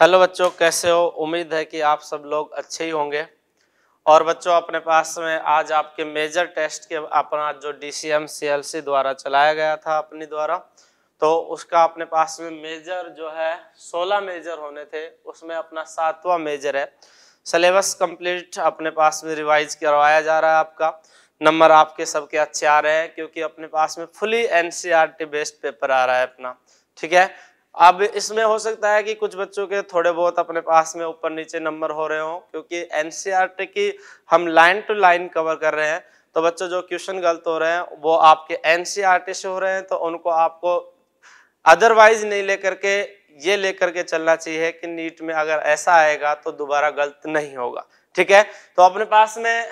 hello बच्चों कैसे हो उम्मीद है कि आप सब लोग अच्छे ही होंगे और बच्चों अपने पास में आज आपके मेजर टेस्ट के अपना जो D C M C L C द्वारा चलाया गया था अपनी द्वारा तो उसका अपने पास में मेजर जो है सोलह मेजर होने थे उसमें अपना सातवां मेजर है सिलेबस कंप्लीट अपने पास में रिवाइज करवाया जा रहा है आपका नंबर आपके सबके अच्छे आ रहे हैं क्योंकि अपने पास में फुली एनसीईआरटी बेस्ड पेपर आ रहा है अपना ठीक है अब इसमें हो सकता है कि कुछ बच्चों के थोड़े बहुत अपने पास में ऊपर नीचे नंबर हो रहे हों क्योंकि एनसीईआरटी e की हम लाइन टू लाइन कवर कर रहे हैं तो बच्चों जो क्वेश्चन गलत हो रहे हैं वो आपके एनसीईआरटी e से हो रहे हैं तो उनको आपको अदरवाइज नहीं लेकर के ये लेकर के चलना चाहिए कि नीट में अगर ऐसा आएगा तो दोबारा गलत नहीं होगा ठीक है तो अपने पास में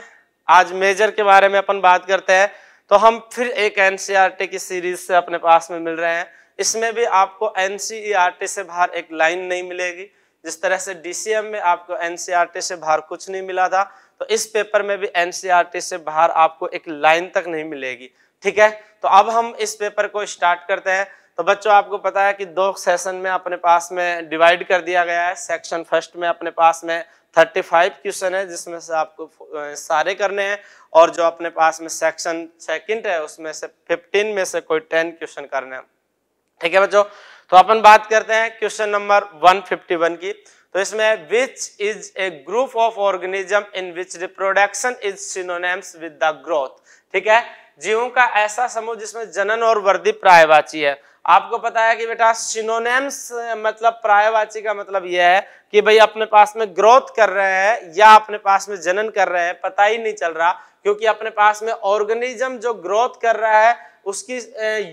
आज मेजर के बारे में अपन बात करते हैं तो हम फिर एक एनसीआरटी e की सीरीज से अपने पास में मिल रहे हैं इसमें भी आपको एन e से बाहर एक लाइन नहीं मिलेगी जिस तरह से डी में आपको एन e से बाहर कुछ नहीं मिला था तो इस पेपर में भी एन e से बाहर आपको एक लाइन तक नहीं मिलेगी ठीक है तो अब हम इस पेपर को स्टार्ट करते हैं तो बच्चों आपको पता है कि दो सेशन में अपने पास में डिवाइड कर दिया गया है सेक्शन फर्स्ट में अपने पास में 35 क्वेश्चन है जिसमें से आपको सारे करने हैं और जो अपने पास में सेक्शन सेकंड है उसमें से 15 में से कोई 10 क्वेश्चन करने हैं ठीक है बच्चों तो अपन बात करते हैं क्वेश्चन नंबर 151 की तो इसमें which is a group of organism in which reproduction is synonymous with the growth ठीक है जीवों का ऐसा समूह जिसमें जनन और वृद्धि प्रायवाची है आपको पता है कि बेटा सिनोनेम्स मतलब प्रायवाची का मतलब यह है कि भाई अपने पास में ग्रोथ कर रहे हैं या अपने पास में जनन कर रहे हैं पता ही नहीं चल रहा क्योंकि अपने पास में ऑर्गेनिज्म जो ग्रोथ कर रहा है उसकी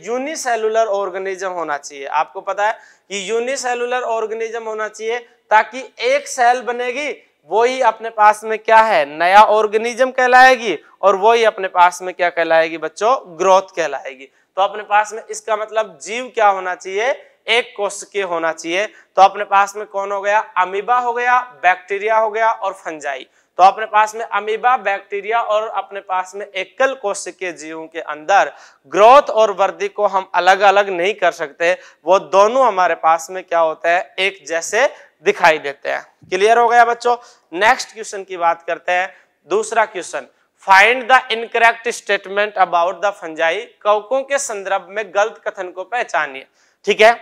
यूनिसेलुलर ऑर्गेनिज्म होना चाहिए आपको पता है कि यूनिसेलुलर ऑर्गेनिज्म होना चाहिए ताकि एक सेल बनेगी वही अपने पास में क्या है नया ऑर्गेनिज्म कहलाएगी और वही अपने पास में क्या कहलाएगी बच्चों ग्रोथ कहलाएगी तो अपने पास में इसका मतलब जीव क्या होना चाहिए एक के होना चाहिए तो अपने पास में कौन हो गया अमीबा हो गया बैक्टीरिया हो गया और फंजाई तो अपने पास में अमीबा बैक्टीरिया और अपने पास में एकल के जीवों के अंदर ग्रोथ और वृद्धि को हम अलग अलग नहीं कर सकते वो दोनों हमारे पास में क्या होता है एक जैसे दिखाई देते हैं क्लियर हो गया बच्चों नेक्स्ट क्वेश्चन की बात करते हैं दूसरा question find the incorrect statement about the fungi कवकों के संदर्भ में गलत कथन को पहचानिए ठीक है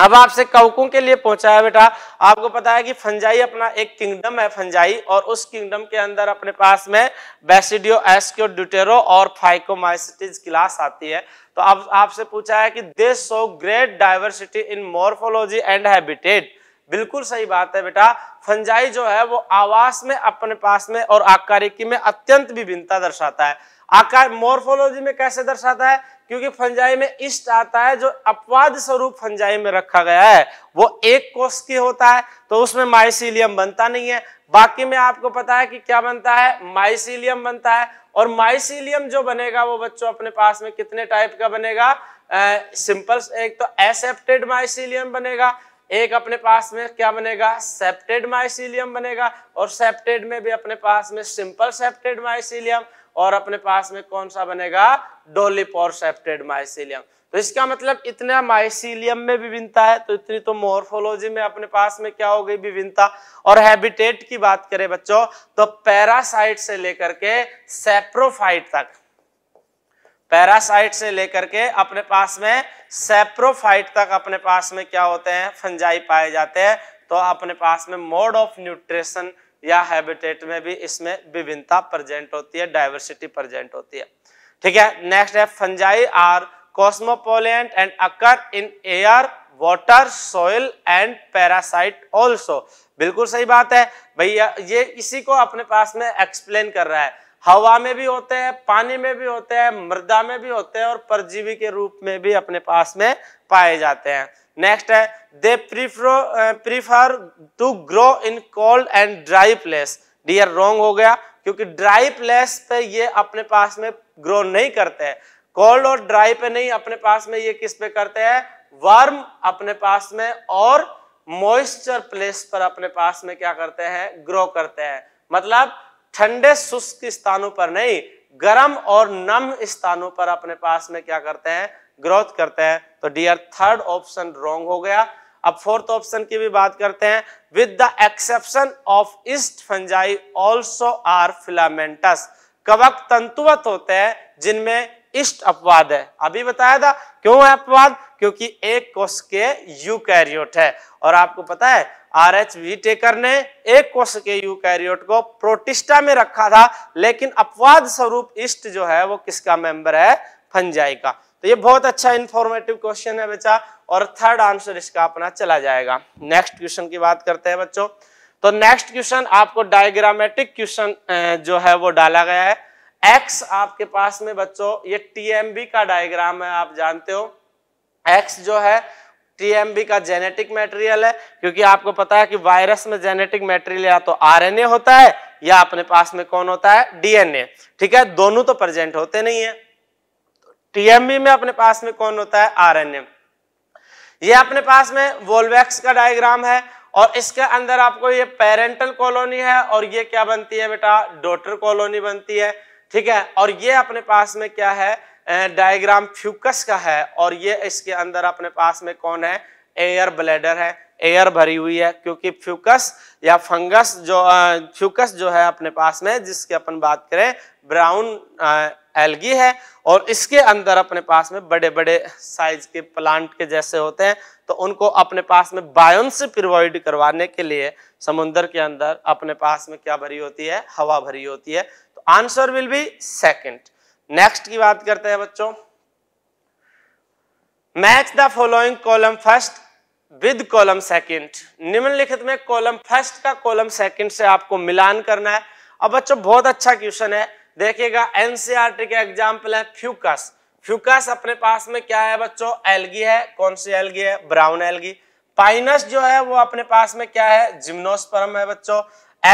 अब आपसे कवकों के लिए पहुंचा है बेटा आपको पता है कि फंजाई अपना एक किंगडम है फंजाई और उस किंगडम के अंदर अपने पास में बेसिडियो एसक्यो ड्यूटेरो और फाइकोमाइसिटीज क्लास आती है तो अब आपसे पूछा है कि they show great diversity in morphology and habitat बिल्कुल सही बात है बेटा फंजाई जो है वो आवास में अपने पास में और आकारिकी में अत्यंत विभिन्नता दर्शाता है आकार मोर्फोलॉजी में कैसे दर्शाता है क्योंकि फंजाई में इष्ट आता है जो अपवाद स्वरूप फंजाई में रखा गया है वो एक कोष की होता है तो उसमें माइसिलियम बनता नहीं है बाकी में आपको पता है कि क्या बनता है माइसिलियम बनता है और माइसिलियम जो बनेगा वो बच्चों अपने पास में कितने टाइप का बनेगा सिंपल एक तो एसेप्टेड माइसिलियम बनेगा एक अपने पास में क्या बनेगा सेप्टेड माइसिलियम बनेगा और सेप्टेड में भी अपने पास में सिंपल सेप्टेड माइसिलियम और अपने पास में कौन सा बनेगा डोलिपोरसेप्टेड माइसिलियम तो इसका मतलब इतना माइसिलियम में विभिन्नता है तो इतनी तो मोर्फोलॉजी में अपने पास में क्या हो गई विभिन्नता और हैबिटेट की बात करें बच्चों तो पैरासाइट से लेकर के सेप्रोफाइट तक पैरासाइट से लेकर के अपने पास में सेप्रोफाइट तक अपने पास में क्या होते हैं फंजाई पाए जाते हैं तो अपने पास में मोड ऑफ न्यूट्रिशन या हैबिटेट में भी इसमें विभिन्नता प्रजेंट होती है डाइवर्सिटी प्रेजेंट होती है ठीक है नेक्स्ट है fungi are cosmopolitan and occur in air water soil and parasite also बिल्कुल सही बात है भैया ये इसी को अपने पास में एक्सप्लेन कर रहा है हवा में भी होते हैं पानी में भी होते हैं मृदा में भी होते हैं और परजीवी के रूप में भी अपने पास में पाए जाते हैं नेक्स्ट है they prefer to grow in cold and dry place dear wrong हो गया क्योंकि ड्राई प्लेस पे ये अपने पास में ग्रो नहीं करते हैं कोल्ड और ड्राई पे नहीं अपने पास में ये किस पे करते हैं वर्म अपने पास में और मॉइस्चर प्लेस पर अपने पास में क्या करते हैं ग्रो करते हैं मतलब ठंडे शुष्क स्थानों पर नहीं गर्म और नम स्थानों पर अपने पास में क्या करते हैं ग्रोथ करते हैं तो डियर थर्ड ऑप्शन रॉन्ग हो गया अब फोर्थ ऑप्शन की भी बात करते हैं with the exception of yeast fungi also are filamentous कवक तंतुवत होते हैं जिनमें इष्ट अपवाद है अभी बताया था क्यों है अपवाद क्योंकि एक कोश के यूकैरियोट है और आपको पता है आर एच वी टेकर ने एक कोश के यूकैरियोट को प्रोटिस्टा में रखा था लेकिन अपवाद स्वरूप इष्ट जो है वो किसका मेंबर है फंजाई का तो ये बहुत अच्छा इन्फॉर्मेटिव क्वेश्चन है बच्चा और थर्ड आंसर इसका अपना चला जाएगा नेक्स्ट क्वेश्चन की बात करते हैं बच्चों तो नेक्स्ट क्वेश्चन आपको डायग्रामेटिक क्वेश्चन जो है वो डाला गया है एक्स आपके पास में बच्चों ये टीएमबी का डायग्राम है आप जानते हो एक्स जो है टीएमबी का जेनेटिक मटेरियल है क्योंकि आपको पता है कि वायरस में जेनेटिक मटेरियल या तो आरएनए होता है या अपने पास में कौन होता है डीएनए ठीक है दोनों तो प्रेजेंट होते नहीं है टीएमबी में अपने पास में कौन होता है आरएनए ये अपने पास में वोल्वेक्स का डायग्राम है और इसके अंदर आपको ये पेरेंटल कॉलोनी है और ये क्या बनती है बेटा डॉटर कॉलोनी बनती है ठीक है और ये अपने पास में क्या है डायग्राम फ्यूकस का है और ये इसके अंदर अपने पास में कौन है एयर ब्लेडर है एयर भरी हुई है क्योंकि फ्यूकस या फंगस जो फ्यूकस जो है अपने पास में जिसकी अपन बात करें ब्राउन एलगी है और इसके अंदर अपने पास में बड़े बड़े साइज के प्लांट के जैसे होते हैं तो उनको अपने पास में बायोन से प्रोवाइड करवाने के लिए समुद्र के अंदर अपने पास में क्या भरी होती है हवा भरी होती है तो answer will be second next की बात करते हैं बच्चों match the following column first with column second निम्नलिखित में कॉलम फर्स्ट का कॉलम सेकंड से आपको मिलान करना है अब बच्चों बहुत अच्छा क्वेश्चन है देखिएगा एनसीआरटी e के एग्जाम्पल है फ्यूकस फ्यूकस अपने पास में क्या है बच्चों एलगी है कौन सी एलगी है ब्राउन एलगी पाइनस जो है वो अपने पास में क्या है जिम्नोस्परम है बच्चों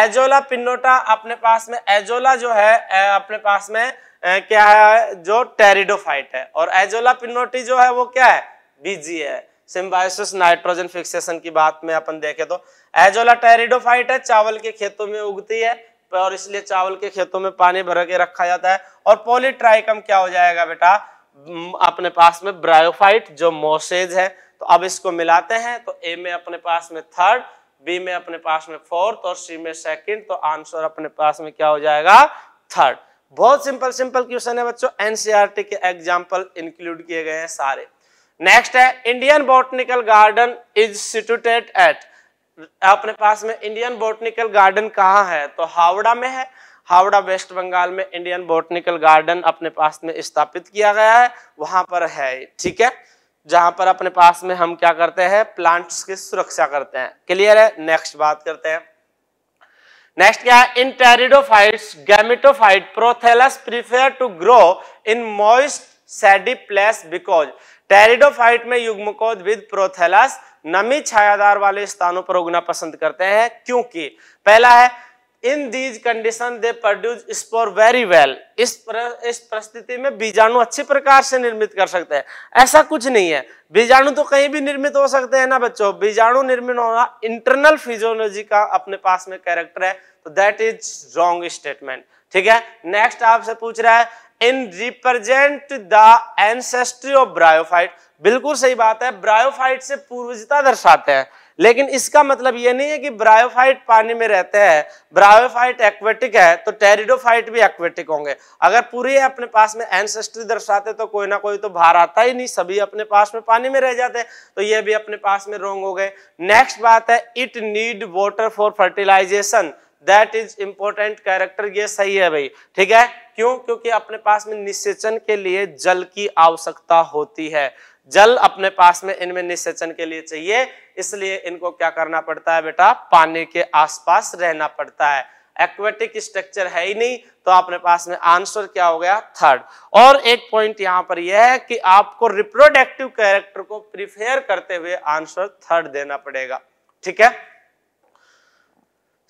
एजोला पिन्नोटा अपने पास में एजोला जो है अपने पास में क्या है जो टेरिडोफाइट है और एजोला पिन्नोटी जो है वो क्या है बीजी है सिम्बायोसिस नाइट्रोजन फिक्सेशन की बात में अपन देखे तो एजोला टेरिडोफाइट है चावल के खेतों में उगती है और इसलिए चावल के खेतों में पानी भर के रखा जाता है और पोलिट्राइकम क्या हो जाएगा बेटा अपने पास में ब्रायोफाइट जो मोसेज है तो अब इसको मिलाते हैं तो ए में अपने पास में थर्ड बी में अपने पास में फोर्थ और सी में सेकंड तो आंसर अपने पास में क्या हो जाएगा थर्ड बहुत सिंपल सिंपल क्वेश्चन है बच्चों एनसीईआरटी e के एग्जाम्पल इंक्लूड किए गए हैं सारे नेक्स्ट है Indian botanical garden is sited at अपने पास में इंडियन बोटनिकल गार्डन कहाँ है तो हावड़ा में है हावड़ा वेस्ट बंगाल में इंडियन बोटनिकल गार्डन अपने पास में स्थापित किया गया है वहां पर है ठीक है जहां पर अपने पास में हम क्या करते हैं प्लांट्स की सुरक्षा करते हैं क्लियर है नेक्स्ट बात करते हैं नेक्स्ट क्या है in pteridophyte gametophyte prothallus prefer to grow in moist shady place because pteridophyte में युग्मकोद विद प्रोथेलस नमी छायादार वाले स्थानों पर उगना पसंद करते हैं क्योंकि पहला है in these condition they produce spore very well इस पर, इस परिस्थिति में बीजाणु अच्छे प्रकार से निर्मित कर सकते हैं ऐसा कुछ नहीं है बीजाणु तो कहीं भी निर्मित हो सकते हैं ना बच्चों बीजाणु निर्मित होना इंटरनल फिजियोलॉजी का अपने पास में कैरेक्टर है तो दैट इज रॉन्ग स्टेटमेंट ठीक है नेक्स्ट आपसे पूछ रहा है in represent the ancestry of bryophyte बिल्कुल सही बात है ब्रायोफाइट से पूर्वजता दर्शाते हैं लेकिन इसका मतलब ये नहीं है कि ब्रायोफाइट पानी में रहते हैं ब्रायोफाइट एक्वेटिक है तो टेरिडोफाइट भी एक्वेटिक होंगे अगर पूरी अपने पास में एनसेस्ट्री दर्शाते तो कोई ना कोई तो बाहर आता ही नहीं सभी अपने पास में पानी में रह जाते तो ये भी अपने पास में रोंग हो गए नेक्स्ट बात है it need water for fertilization that is important character ये सही है भाई ठीक है क्यों क्योंकि अपने पास में निषेचन के लिए जल की आवश्यकता होती है जल अपने पास में इनमें निषेचन के लिए चाहिए इसलिए इनको क्या करना पड़ता है बेटा पानी के आसपास रहना पड़ता है एक्वेटिक स्ट्रक्चर है ही नहीं तो आपने पास में आंसर क्या हो गया थर्ड और एक पॉइंट यहां पर यह है कि आपको रिप्रोडक्टिव कैरेक्टर को प्रिफेयर करते हुए आंसर थर्ड देना पड़ेगा ठीक है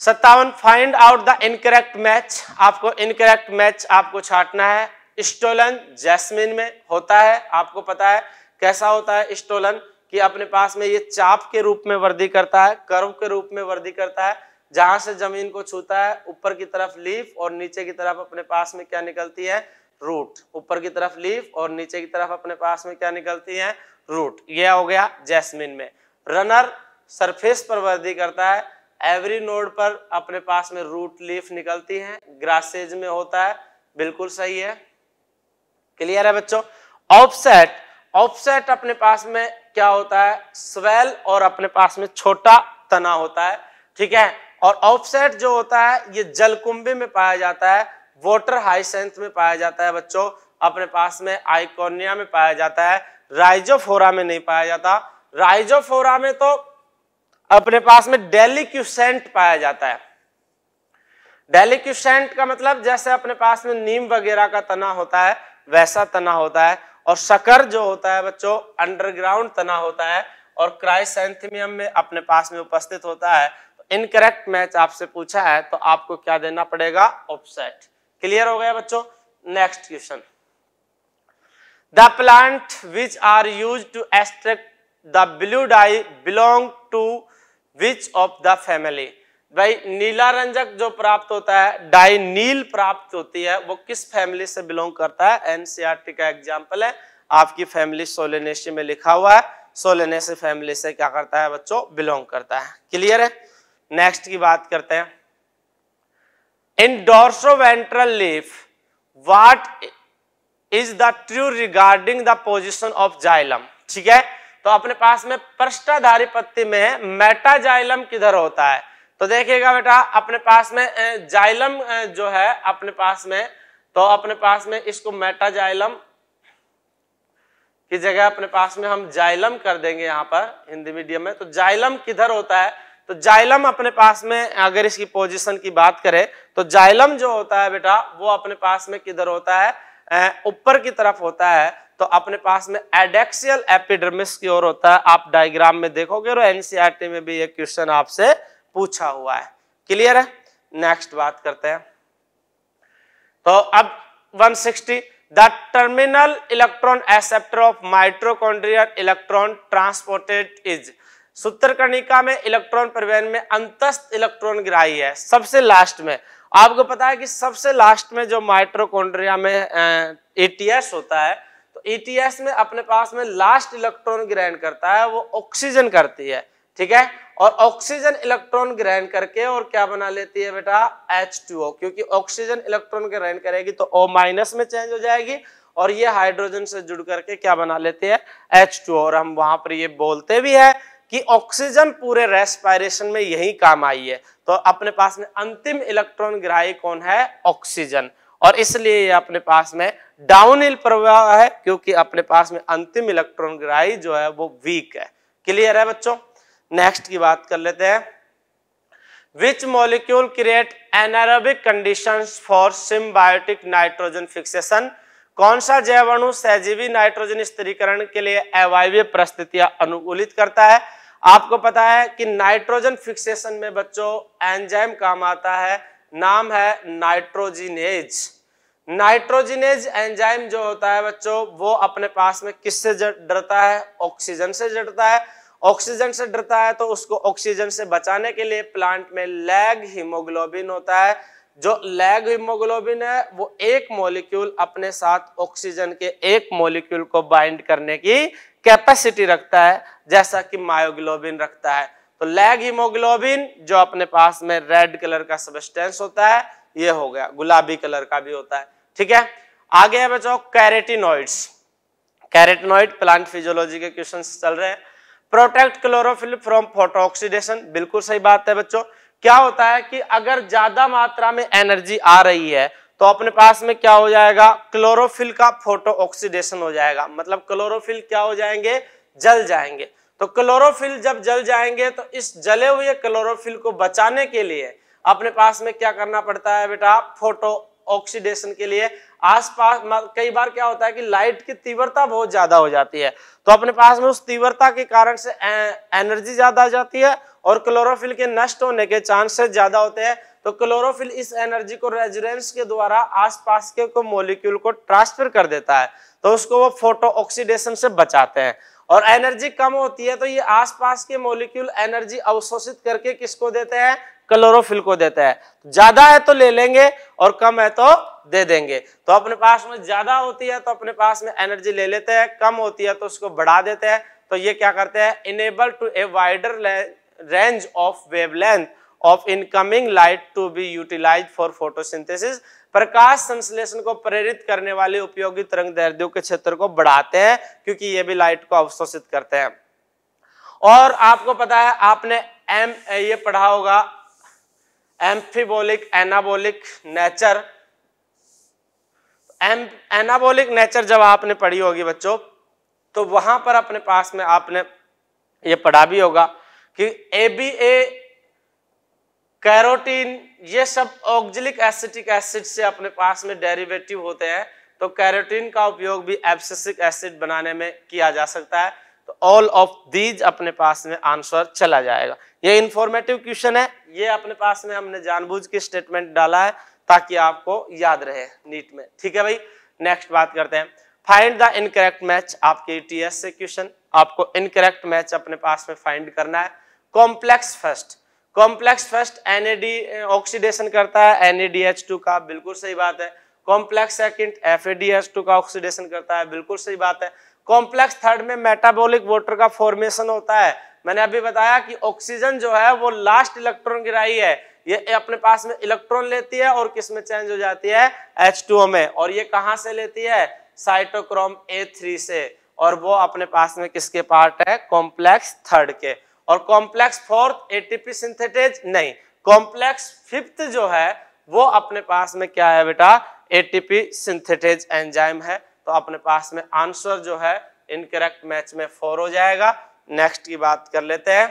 सत्तावन find out the incorrect match आपको इनकरेक्ट मैच आपको छाटना है स्टोलन जैस्मिन में होता है आपको पता है कैसा होता है स्टोलन कि अपने पास में ये चाप के रूप में वृद्धि करता है कर्व के रूप में वृद्धि करता है जहां से जमीन को छूता है ऊपर की तरफ लीफ और नीचे की तरफ अपने पास में क्या निकलती है रूट ऊपर की तरफ लीफ और नीचे की तरफ अपने पास में क्या निकलती है रूट यह हो गया जैस्मिन में रनर सरफेस पर वृद्धि करता है एवरी नोड पर अपने पास में रूट लीफ निकलती है ग्रासेज में होता है बिल्कुल सही है क्लियर है बच्चों ऑफसेट ऑफसेट अपने पास में क्या होता है स्वेल और अपने पास में छोटा तना होता है ठीक है और ऑफसेट जो होता है ये जलकुंभी में पाया जाता है वाटर हाइसेंथ में पाया जाता है बच्चों अपने पास में आइकोनिया में पाया जाता है राइजोफोरा में नहीं पाया जाता राइजोफोरा में तो अपने पास में क्यूसेंट पाया जाता है क्यूसेंट का मतलब जैसे अपने पास में नीम वगैरह का तना होता है वैसा तना होता है और शकर जो होता है बच्चों अंडरग्राउंड तना होता है और क्राइसेंथिमियम में अपने पास में उपस्थित होता है तो इनकरेक्ट मैच आपसे पूछा है तो आपको क्या देना पड़ेगा ऑफसेट क्लियर हो गया बच्चों next question the plant which are use to extract the blue dye belong to which of the family भाई नीला रंजक जो प्राप्त होता है डाइनील प्राप्त होती है वो किस फैमिली से बिलोंग करता है एनसीआरटी e का एग्जाम्पल है आपकी फैमिली सोलेनेशी में लिखा हुआ है सोलेनेशी फैमिली से क्या करता है बच्चों बिलोंग करता है क्लियर है नेक्स्ट की बात करते हैं in dorsiventral leaf what is the true regarding the position of xylem ठीक है तो अपने पास में पृष्ठाधारी पत्ती में मेटाजाइलम किधर होता है तो देखिएगा बेटा अपने पास में जाइलम जो है अपने पास में तो अपने पास में इसको मेटा जाइलम की जगह अपने पास में हम जाइलम कर देंगे यहां पर हिंदी मीडियम में तो जाइलम किधर होता है तो जाइलम अपने पास में अगर इसकी पोजीशन की बात करें तो जाइलम जो होता है बेटा वो अपने पास में किधर होता है ऊपर की तरफ होता है तो अपने पास में एडेक्सियल एपिडर्मिस की ओर होता है आप डायग्राम में देखोगे और एनसीआरटी में भी ये क्वेश्चन आपसे पूछा हुआ है क्लियर है नेक्स्ट बात करते हैं तो अब 160 the terminal electron acceptor of mitochondrial electron transported is सूत्रकर्णिका में इलेक्ट्रॉन परिवहन में अंतस्थ इलेक्ट्रॉन ग्राही है सबसे लास्ट में आपको पता है कि सबसे लास्ट में जो माइट्रोकॉन्ड्रिया में एटीएस e होता है तो एटीएस e में अपने पास में लास्ट इलेक्ट्रॉन ग्रहण करता है वो ऑक्सीजन करती है ठीक है और ऑक्सीजन इलेक्ट्रॉन ग्रहण करके और क्या बना लेती है बेटा H2O क्योंकि ऑक्सीजन इलेक्ट्रॉन ग्रहण करेगी तो O माइनस में चेंज हो जाएगी और ये हाइड्रोजन से जुड़ करके क्या बना लेती है H2O और हम वहां पर ये बोलते भी है कि ऑक्सीजन पूरे रेस्पायरेशन में यही काम आई है तो अपने पास में अंतिम इलेक्ट्रॉन ग्राही कौन है ऑक्सीजन और इसलिए ये अपने पास में डाउन हिल प्रवाह है क्योंकि अपने पास में अंतिम इलेक्ट्रॉन ग्राही जो है वो वीक है क्लियर है बच्चों नेक्स्ट की बात कर लेते हैं which molecule create anaerobic condition for symbiotic nitrogen fixation कौन सा जैवाणु सहजीवी नाइट्रोजन स्थिरीकरण के लिए अवायवीय परिस्थितियां अनुकूलित करता है आपको पता है कि नाइट्रोजन फिक्सेशन में बच्चों एंजाइम काम आता है नाम है नाइट्रोजिनेज नाइट्रोजिनेज एंजाइम जो होता है बच्चों वो अपने पास में किससे डरता है ऑक्सीजन से डरता है ऑक्सीजन से डरता है तो उसको ऑक्सीजन से बचाने के लिए प्लांट में लैग हीमोग्लोबिन होता है जो लैग हीमोग्लोबिन है वो एक मॉलिक्यूल अपने साथ ऑक्सीजन के एक मॉलिक्यूल को बाइंड करने की कैपेसिटी रखता है जैसा कि मायोग्लोबिन रखता है तो लैग हीमोग्लोबिन जो अपने पास में रेड कलर का सबस्टेंस होता है ये हो गया गुलाबी कलर का भी होता है ठीक है आगे है बच्चों कैरेटिनॉइड्स कैरेटिनॉइड प्लांट फिजियोलॉजी के क्वेश्चन चल रहे हैं protect chlorophyll from photo oxidation बिल्कुल सही बात है बच्चों क्या होता है कि अगर ज्यादा मात्रा में एनर्जी आ रही है तो अपने पास में क्या हो जाएगा क्लोरोफिल का फोटो ऑक्सीडेशन हो जाएगा मतलब क्लोरोफिल क्या हो जाएंगे जल जाएंगे तो क्लोरोफिल जब जल जाएंगे तो इस जले हुए क्लोरोफिल को बचाने के लिए अपने पास में क्या करना पड़ता है बेटा फोटो ऑक्सीडेशन के लिए आसपास कई बार क्या होता है कि लाइट की तीव्रता बहुत ज्यादा हो जाती है तो अपने पास में उस तीव्रता के कारण से एनर्जी ज्यादा आ जाती है और क्लोरोफिल के नष्ट होने के चांसेस ज्यादा होते हैं तो क्लोरोफिल इस एनर्जी को रेजुरेंस के द्वारा आसपास के को मॉलिक्यूल को ट्रांसफर कर देता है तो उसको वो फोटो ऑक्सीडेशन से बचाते हैं और एनर्जी कम होती है तो ये आसपास के मोलिक्यूल एनर्जी अवशोषित करके किसको देते हैं क्लोरोफिल को देता है तो ज्यादा है तो ले लेंगे और कम है तो दे देंगे तो अपने पास में ज्यादा होती है तो अपने पास में एनर्जी ले लेते हैं कम होती है तो उसको बढ़ा देते हैं तो ये क्या करते हैं enable to a wider range of wavelength of incoming light to be utilise for photosynthesis प्रकाश संश्लेषण को प्रेरित करने वाले उपयोगी तरंग दैर्ध्यों के क्षेत्र को बढ़ाते हैं क्योंकि ये भी लाइट को अवशोषित करते हैं और आपको पता है आपने एम ये पढ़ा होगा amphibolic anabolic nature um anabolic nature जब आपने पढ़ी होगी बच्चों तो वहां पर अपने पास में आपने ये पढ़ा भी होगा कि ए बी ए कैरोटीन ये सब ऑक्जिलिक एसिटिक एसिड से अपने पास में डेरिवेटिव होते हैं तो कैरोटीन का उपयोग भी एब्सेसिक एसिड बनाने में किया जा सकता है तो ऑल ऑफ दीज अपने पास में आंसर चला जाएगा ये इंफॉर्मेटिव क्वेश्चन है ये अपने पास में हमने जानबूझ के स्टेटमेंट डाला है ताकि आपको याद रहे नीट में ठीक है भाई नेक्स्ट बात करते हैं फाइंड द इनकरेक्ट मैच आपके टी से क्वेश्चन आपको इनकरेक्ट मैच अपने पास में फाइंड करना है complex first complex first NAD oxidation करता है टू का बिल्कुल सही बात है कॉम्प्लेक्स सेकंड टू का ऑक्सीडेशन करता है बिल्कुल सही बात है कॉम्प्लेक्स थर्ड में मेटाबॉलिक वाटर का फॉर्मेशन होता है मैंने अभी बताया कि ऑक्सीजन जो है वो लास्ट इलेक्ट्रॉन गिराई है ये अपने पास में इलेक्ट्रॉन लेती है और किस में चेंज हो जाती है H2O में और ये कहाँ से लेती है साइटोक्रोम थ्री से और वो अपने पास में किसके पार्ट है कॉम्प्लेक्स थर्ड के और कॉम्प्लेक्स फोर्थ एटीपी सिंथेटेज नहीं कॉम्प्लेक्स फिफ्थ जो है वो अपने पास में क्या है बेटा एटीपी सिंथेटेज एंजाइम है तो अपने पास में आंसर जो है इनकरेक्ट मैच में फोर हो जाएगा नेक्स्ट की बात कर लेते हैं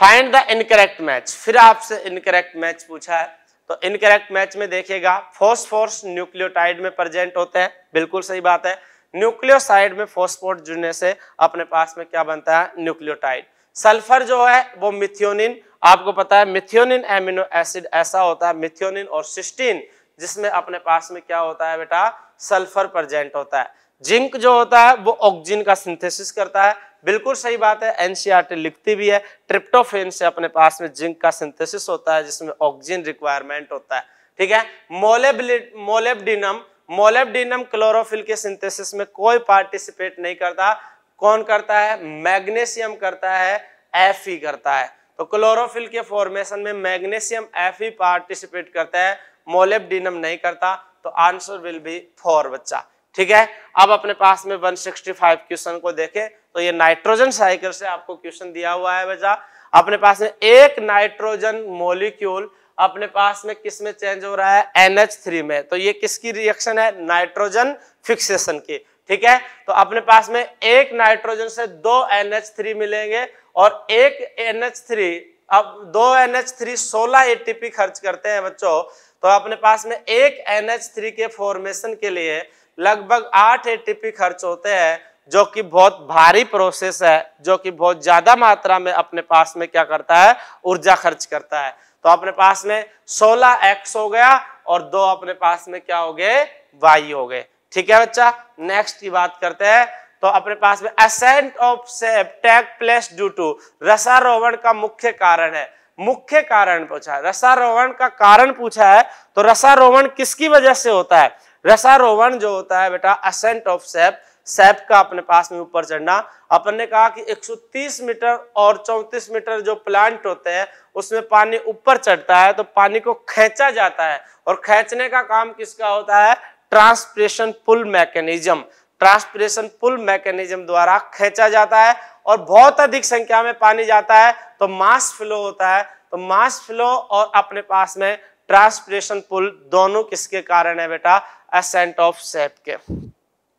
फाइंड द इनकरेक्ट मैच फिर आपसे इनकरेक्ट मैच पूछा है तो इनकरेक्ट मैच में देखिएगा फोर्स फोर्स न्यूक्लियोटाइड में प्रेजेंट होते हैं बिल्कुल सही बात है न्यूक्लियोसाइड में फोस्फोट जुड़ने से अपने पास में क्या बनता है न्यूक्लियोटाइड सल्फर जो है वो मिथियोनिन आपको पता है मिथियोनिन एमिनो एसिड ऐसा होता है मिथियोनिन और सिस्टीन जिसमें अपने पास में क्या होता है बेटा सल्फर प्रजेंट होता है जिंक जो होता है वो ऑक्सीजन का सिंथेसिस करता है बिल्कुल सही बात है एनसीआरटी e लिखती भी है ट्रिप्टोफेन से अपने पास में जिंक का सिंथेसिस होता है जिसमें ऑक्सीजन रिक्वायरमेंट होता है ठीक है मोलेबडिनम मोलेबडीनम क्लोरोफिल के सिंथेसिस में कोई पार्टिसिपेट नहीं करता कौन करता है मैग्नेशियम करता है एफ करता है तो क्लोरोफिल के फॉर्मेशन में मैग्नेशियम एफ पार्टिसिपेट करता है मोलेबडीनम नहीं करता तो आंसर विल बी फोर बच्चा ठीक है अब अपने पास में 165 क्वेश्चन को देखें तो ये नाइट्रोजन साइकिल से आपको क्वेश्चन दिया हुआ है बच्चा अपने पास में एक नाइट्रोजन मोलिक्यूल अपने पास में किस में चेंज हो रहा है NH3 में तो ये किसकी रिएक्शन है नाइट्रोजन फिक्सेशन की ठीक है तो अपने पास में एक नाइट्रोजन से दो NH3 मिलेंगे और एक NH3 अब दो NH3 16 एटीपी खर्च करते हैं बच्चों तो अपने पास में एक NH3 के फॉर्मेशन के लिए लगभग आठ एटीपी खर्च होते हैं जो कि बहुत भारी प्रोसेस है जो कि बहुत ज्यादा मात्रा में अपने पास में क्या करता है ऊर्जा खर्च करता है तो अपने पास में सोलह एक्स हो गया और दो अपने पास में क्या हो गए वाई हो गए ठीक है बच्चा नेक्स्ट की बात करते हैं तो अपने पास में ascent of sap take place due to रसारोहण का मुख्य कारण है मुख्य कारण पूछा है रसारोहण का कारण पूछा है तो रसारोहण किसकी वजह से होता है रसारोहण जो होता है बेटा असेंट ऑफ सेप सैप का अपने पास में ऊपर चढ़ना अपन ने कहा कि 130 मीटर और 34 मीटर जो प्लांट होते हैं उसमें पानी ऊपर चढ़ता है तो पानी को खींचा जाता है और खींचने का काम किसका होता है transpiration pull mechanism transpiration pull mechanism द्वारा खींचा जाता है और बहुत अधिक संख्या में पानी जाता है तो मास फ्लो होता है तो मास फ्लो और अपने पास में ट्रांसप्रेशन पुल दोनों किसके कारण है बेटा असेंट ऑफ सेप के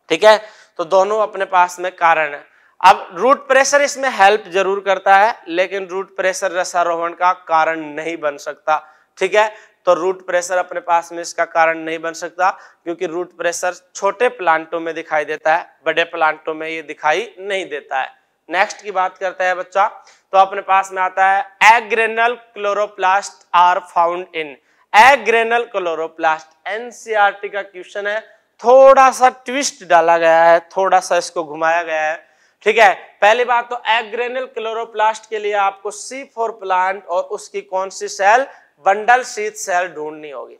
ठीक है तो दोनों अपने पास में कारण है अब रूट प्रेशर इसमें हेल्प जरूर करता है लेकिन रूट प्रेशर रसारोहण का कारण नहीं बन सकता ठीक है तो रूट प्रेशर अपने पास में इसका कारण नहीं बन सकता क्योंकि रूट प्रेशर छोटे प्लांटों में दिखाई देता है बड़े प्लांटों में ये दिखाई नहीं देता है नेक्स्ट की बात करता है बच्चा तो अपने पास में आता है agranal chloroplast are found in agranal chloroplast NCERT का क्वेश्चन है थोड़ा सा ट्विस्ट डाला गया है थोड़ा सा इसको घुमाया गया है ठीक है पहली बात तो एग्रेनल क्लोरोप्लास्ट के लिए आपको सी फोर प्लांट और उसकी कौन सी सेल बंडल शीत सेल ढूंढनी होगी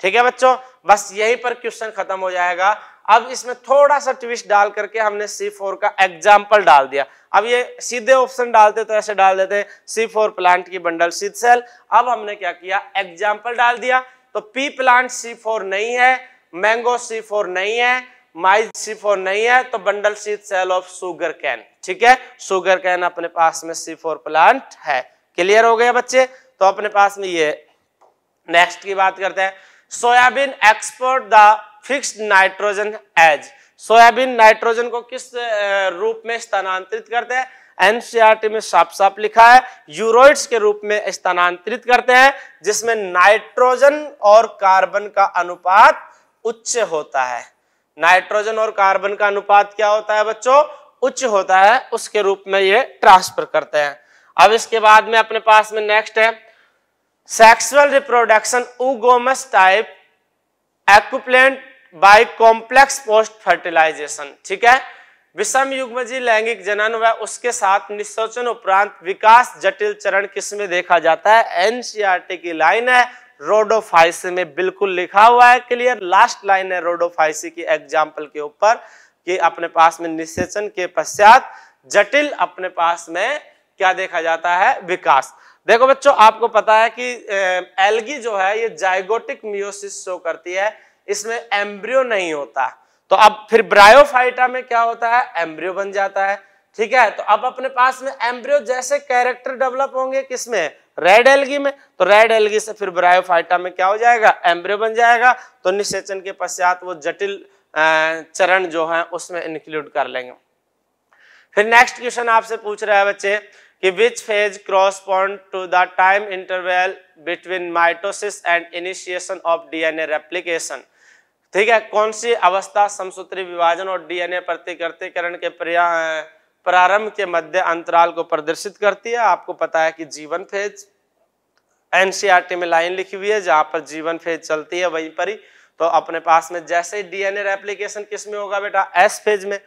ठीक है बच्चों बस यहीं पर क्वेश्चन खत्म हो जाएगा अब इसमें थोड़ा सा ट्विस्ट डाल करके हमने सी फोर का एग्जाम्पल डाल दिया अब ये सीधे ऑप्शन डालते तो ऐसे डाल देते सी फोर प्लांट की बंडल सीत सेल अब हमने क्या किया एग्जाम्पल डाल दिया तो पी प्लांट सी फोर नहीं है मैंगो सी फोर नहीं है माइज सी फोर नहीं है तो bundle sheath cell of sugarcane ठीक है सुगर कैन अपने पास में सी फोर प्लांट है क्लियर हो गया बच्चे तो अपने पास में ये नेक्स्ट की बात करते हैं soybean export the fixed nitrogen as soybean nitrogen को किस रूप में स्थानांतरित करते हैं एनसीआरटी में साफ साफ लिखा है यूरोइड्स के रूप में स्थानांतरित करते हैं जिसमें नाइट्रोजन और कार्बन का अनुपात उच्च होता है नाइट्रोजन और कार्बन का अनुपात क्या होता है बच्चों उच्च होता है उसके रूप में ये ट्रांसफर करते हैं अब इसके बाद में अपने पास में नेक्स्ट है sexual reproduction oogamous type act by complex post fertilization ठीक है विषम युग्म लैंगिक जनन व उसके साथ निशोचन उपरांत विकास जटिल चरण किसमें देखा जाता है एनसीआरटी की लाइन है रोडोफाइसी में बिल्कुल लिखा हुआ है क्लियर लास्ट लाइन है रोडोफाइसी की एग्जाम्पल के ऊपर कि अपने पास में निषेचन के पश्चात जटिल अपने पास में क्या देखा जाता है विकास देखो बच्चों आपको पता है कि एल्गी जो है ये जाइगोटिक मियोसिस शो करती है इसमें एम्ब्रियो नहीं होता तो अब फिर ब्रायोफाइटा में क्या होता है एम्ब्रियो बन जाता है ठीक है तो अब अपने पास में एम्ब्रियो जैसे कैरेक्टर डेवलप होंगे किसमें रेड एलगी में तो रेड एलगी से फिर ब्रायोफाइटा में क्या हो जाएगा एम्ब्रियो बन जाएगा तो निषेचन के पश्चात वो जटिल चरण जो है उसमें इंक्लूड कर लेंगे फिर नेक्स्ट क्वेश्चन आपसे पूछ रहा है बच्चे कि which phase correspond to the time interval between mitosis and initiation of DNA replication ठीक है कौन सी अवस्था समसूत्री विभाजन और डीएनए प्रतिकृतिकरण के प्रारंभ के मध्य अंतराल को प्रदर्शित करती है आपको पता है कि जीवन फेज एनसीईआरटी e में लाइन लिखी हुई है जहां पर जीवन फेज चलती है वहीं पर ही तो अपने पास में जैसे ही डीएनए रेप्लीकेशन किस में होगा बेटा एस फेज में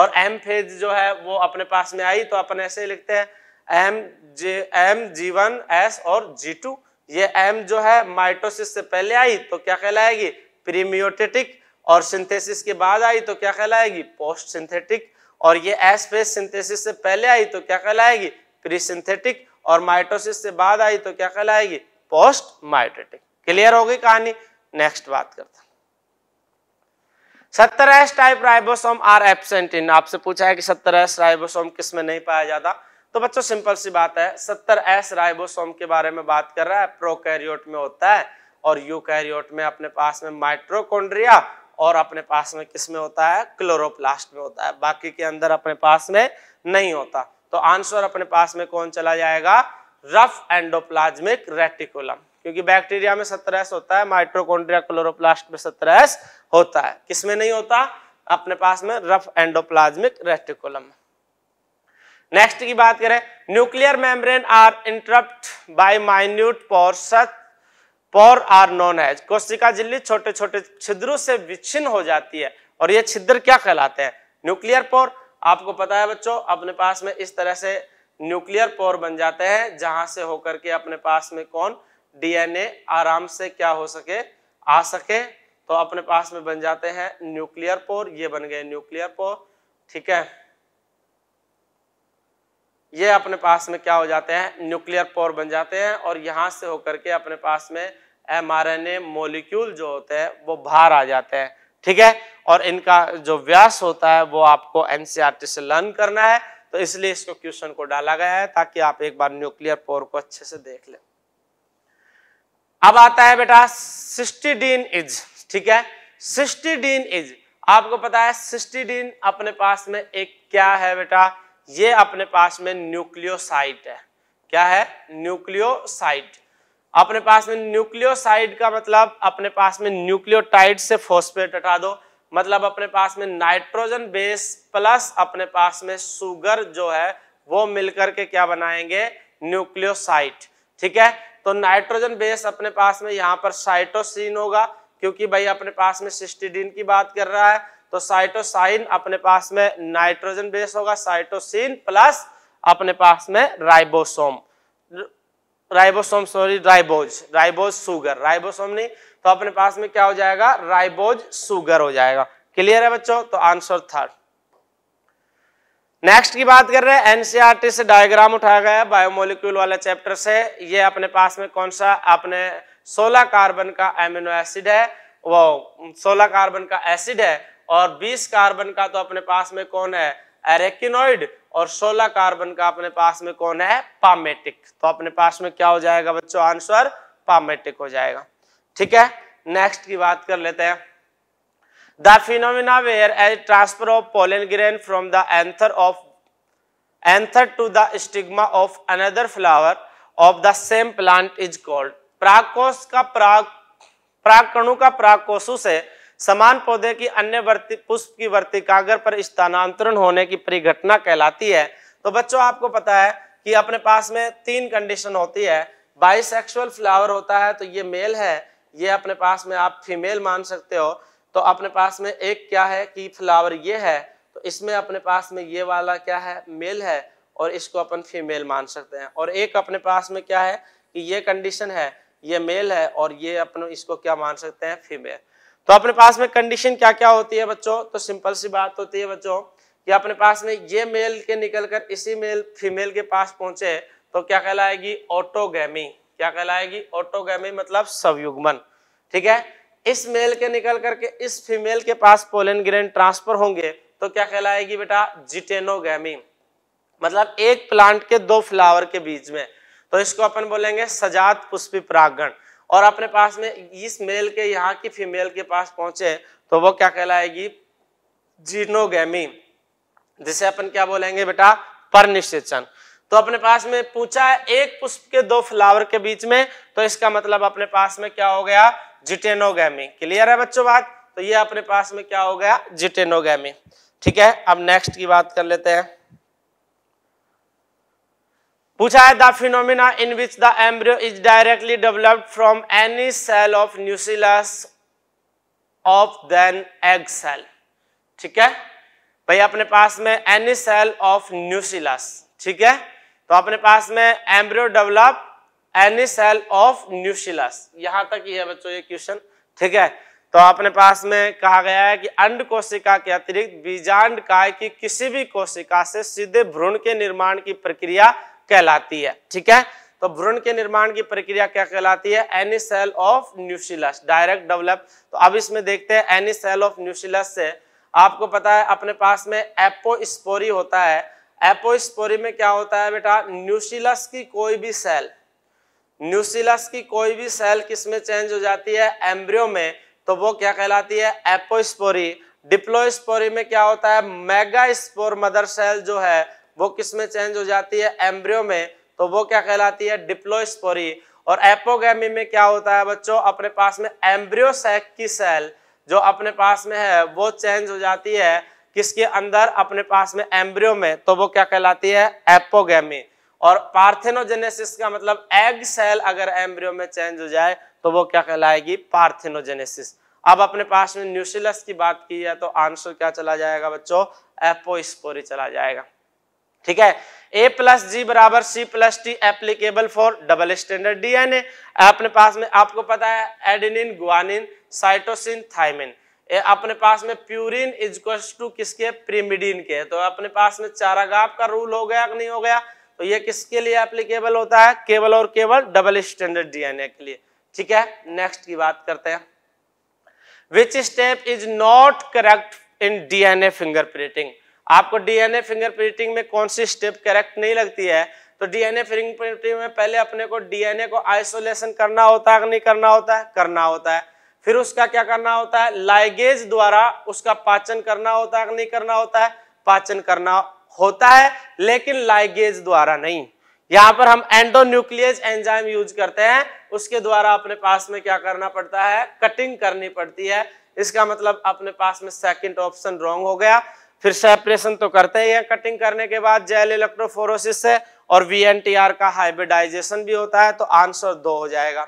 और एम फेज जो है वो अपने पास में आई तो अपन ऐसे ही लिखते हैं एम जे एम जीवन एस और जी टू ये एम जो है माइटोसिस से पहले आई तो क्या कहलाएगी प्रीमियोटेटिक और सिंथेसिस के बाद आई तो क्या कहलाएगी पोस्ट सिंथेटिक और ये एसफेस सिंथेसिस से पहले आई तो क्या कहलाएगी प्री सिंथेटिक और माइटोसिस से बाद आई तो क्या कहलाएगी पोस्ट माइटोटिक क्लियर हो गई कहानी नेक्स्ट बात करते सत्तर S type ribosome are absent in आपसे पूछा है कि सत्तर एस राइबोसोम किस में नहीं पाया जाता तो बच्चों सिंपल सी बात है सत्तर एस राइबोसोम के बारे में बात कर रहा है प्रोकैरियोट में होता है और यूकैरियोट में अपने पास में माइट्रोकोन्ड्रिया और अपने पास में किस में होता है क्लोरोप्लास्ट में होता है बाकी के अंदर अपने पास में नहीं होता तो आंसर अपने पास में कौन चला जाएगा रफ एंडोप्लाज्मिक रेटिकुलम क्योंकि बैक्टीरिया में सत्रह होता है माइट्रोकॉन्ड्रिया क्लोरोप्लास्ट में सत्रह होता है किसमें नहीं होता अपने पास में रफ एंडोप्लाज्मिक रेटिकुलम नेक्स्ट की बात करें nuclear membrane are interrupt by minute pores pore are known as कोशिका झिल्ली छोटे छोटे छिद्रों से विच्छिन्न हो जाती है और ये छिद्र क्या कहलाते हैं न्यूक्लियर पोर आपको पता है बच्चों अपने पास में इस तरह से न्यूक्लियर पोर बन जाते हैं जहां से होकर के अपने पास में कौन डीएनए आराम से क्या हो सके आ सके तो अपने पास में बन जाते हैं न्यूक्लियर पोर ये बन गए न्यूक्लियर पोर ठीक है ये अपने पास में क्या हो जाते हैं न्यूक्लियर पोर बन जाते हैं और यहाँ से होकर के अपने पास में M R N A molecule जो होते हैं वो बाहर आ जाते हैं ठीक है और इनका जो व्यास होता है वो आपको एनसीआरटी e से लर्न करना है तो इसलिए इसको क्वेश्चन को डाला गया है ताकि आप एक बार न्यूक्लियर पोर को अच्छे से देख ले अब आता है बेटा सिस्टीडीन इज ठीक है सिस्टीडीन इज आपको पता है सिस्टीडीन अपने पास में एक क्या है बेटा ये अपने पास में न्यूक्लियोसाइट है क्या है न्यूक्लियोसाइट अपने पास में न्यूक्लियोसाइड का मतलब अपने पास में न्यूक्लियोटाइड से फोस्फेट हटा दो मतलब अपने पास में नाइट्रोजन बेस प्लस अपने पास में सुगर जो है वो मिलकर के क्या बनाएंगे न्यूक्लियोसाइट ठीक है तो नाइट्रोजन बेस अपने पास में यहाँ पर साइटोसिन होगा क्योंकि भाई अपने पास में सिस्टिडीन की बात कर रहा है तो साइटोसाइन अपने पास में नाइट्रोजन बेस होगा साइटोसिन प्लस अपने पास में ribosome ribosome sorry ribose ribose sugar ribosome नहीं तो अपने पास में क्या हो जाएगा राइबोज सुगर हो जाएगा क्लियर है बच्चों तो आंसर थर्ड नेक्स्ट की बात कर रहे हैं एनसीआरटी e से डायग्राम उठाया गया है बायोमोलिक्यूल वाले चैप्टर से ये अपने पास में कौन सा अपने 16 कार्बन का एमिनो एसिड है वो 16 कार्बन का एसिड है और 20 कार्बन का तो अपने पास में कौन है एरेकिनोइड और 16 कार्बन का अपने पास में कौन है पामेटिक तो अपने पास में क्या हो जाएगा बच्चों आंसर पामेटिक हो जाएगा ठीक है नेक्स्ट की बात कर लेते हैं the phenomena where as transfer of pollen grain from the anther of anther to the stigma of another flower of the same plant is called प्राकोष का प्राक प्राकणु का प्राकोशु से समान पौधे की अन्य वर्ति पुष्प की वर्तिकागर पर स्थानांतरण होने की परिघटना कहलाती है तो बच्चों आपको पता है कि अपने पास में तीन कंडीशन होती है बाइसेक्सुअल फ्लावर होता है तो ये मेल है ये अपने पास में आप फीमेल मान सकते हो तो अपने पास में एक क्या है कि फ्लावर ये है तो इसमें अपने पास में ये वाला क्या है मेल है और इसको अपन फीमेल मान सकते हैं और एक अपने पास में क्या है कि ये कंडीशन है ये मेल है और ये अपन इसको क्या मान सकते हैं फीमेल तो अपने पास में कंडीशन क्या क्या होती है बच्चों तो सिंपल सी बात होती है बच्चों कि अपने पास में ये मेल के निकलकर इसी मेल फीमेल के पास पहुंचे तो क्या कहलाएगी ऑटोगेमी क्या कहलाएगी ऑटोगेमी मतलब सवयुग्मन ठीक है इस मेल के निकल करके इस फीमेल के पास पोलन ग्रेन ट्रांसफर होंगे तो क्या कहलाएगी बेटा जिटेनोगेमी मतलब एक प्लांट के दो फ्लावर के बीच में तो इसको अपन बोलेंगे सजात पुष्पी परागण और अपने पास में इस मेल के यहाँ की फीमेल के पास पहुंचे तो वो क्या कहलाएगी जीनोगेमी जिसे अपन क्या बोलेंगे बेटा परनिषेचन तो अपने पास में पूछा है एक पुष्प के दो फ्लावर के बीच में तो इसका मतलब अपने पास में क्या हो गया जिटेनोगैमी क्लियर है बच्चों बात तो ये अपने पास में क्या हो गया जिटेनोगैमी ठीक है अब नेक्स्ट की बात कर लेते हैं पूछा है the phenomena in which the embryo is directly developed from any cell of nucellus of than egg cell ठीक है भाई अपने पास में एनी सेल ऑफ न्यूसिलस ठीक है तो अपने पास में embryo develop any cell of nucellus यहां तक ही है बच्चों ये क्वेश्चन ठीक है तो अपने पास में कहा गया है कि अंड कोशिका के अतिरिक्त बीजांड काय की किसी भी कोशिका से सीधे भ्रूण के निर्माण की प्रक्रिया कहलाती है ठीक है तो भ्रूण के निर्माण की प्रक्रिया क्या कहलाती है any cell of nucellus direct develop तो अब इसमें देखते हैं एनी सेल ऑफ न्यूशिलस से आपको पता है अपने पास में एपोस्पोरी होता है एपोस्पोरी में क्या होता है बेटा न्यूसिलस की कोई भी सेल न्यूसिलस की कोई भी सेल किसमें चेंज हो जाती है एम्ब्रियो में तो वो क्या कहलाती है एपोस्पोरी डिप्लोस्पोरी में क्या होता है मेगा स्पोर मदर सेल जो है वो किस में चेंज हो जाती है एम्ब्रियो में तो वो क्या कहलाती है डिप्लोस्पोरी और एपोगेमी में क्या होता है बच्चों अपने पास में एम्ब्रियो सैक की सेल जो अपने पास में है वो चेंज हो जाती है किसके अंदर अपने पास में एम्ब्रियो में तो वो क्या कहलाती है एपोगेमी और पार्थेनोजेनेसिस का मतलब एग सेल अगर एम्ब्रियो में चेंज हो जाए तो वो क्या कहलाएगी पार्थेनोजेनेसिस अब अपने पास में न्यूसिलस की बात की है तो आंसर क्या चला जाएगा बच्चों एपोस्पोरी चला जाएगा ठीक है ए प्लस जी बराबर C plus T applicable for double standard DNA अपने पास में आपको पता है एडेनिन ग्वानिन साइटोसिन थाइमिन अपने पास में प्यूरिन इजक्व टू किसके प्रीमिडीन के तो अपने पास में चारागाप का रूल हो गया नहीं हो गया तो ये किसके लिए एप्लीकेबल होता है केवल और केवल डबल स्टैंडर्ड डीएनए के लिए ठीक है नेक्स्ट की बात करते हैं which step is not correct in DNA fingerprinting आपको डीएनए फिंगरप्रिंटिंग में कौन सी स्टेप करेक्ट नहीं लगती है तो डीएनए फिंगरप्रिंटिंग में पहले अपने को डीएनए को आइसोलेशन करना होता है नहीं करना होता है करना होता है फिर उसका क्या करना होता है लाइगेज द्वारा उसका पाचन करना होता है नहीं करना होता है पाचन करना होता है लेकिन लाइगेज द्वारा नहीं यहाँ पर हम एंडोन्यूक्लियस एंजाइम यूज करते हैं उसके द्वारा अपने पास में क्या करना पड़ता है कटिंग करनी पड़ती है इसका मतलब अपने पास में सेकंड ऑप्शन रॉन्ग हो गया फिर सेपरेशन तो करते ही हैं कटिंग करने के बाद जेल इलेक्ट्रोफोरोसिस से और वीएनटीआर का हाइब्रिडाइजेशन भी होता है तो आंसर दो हो जाएगा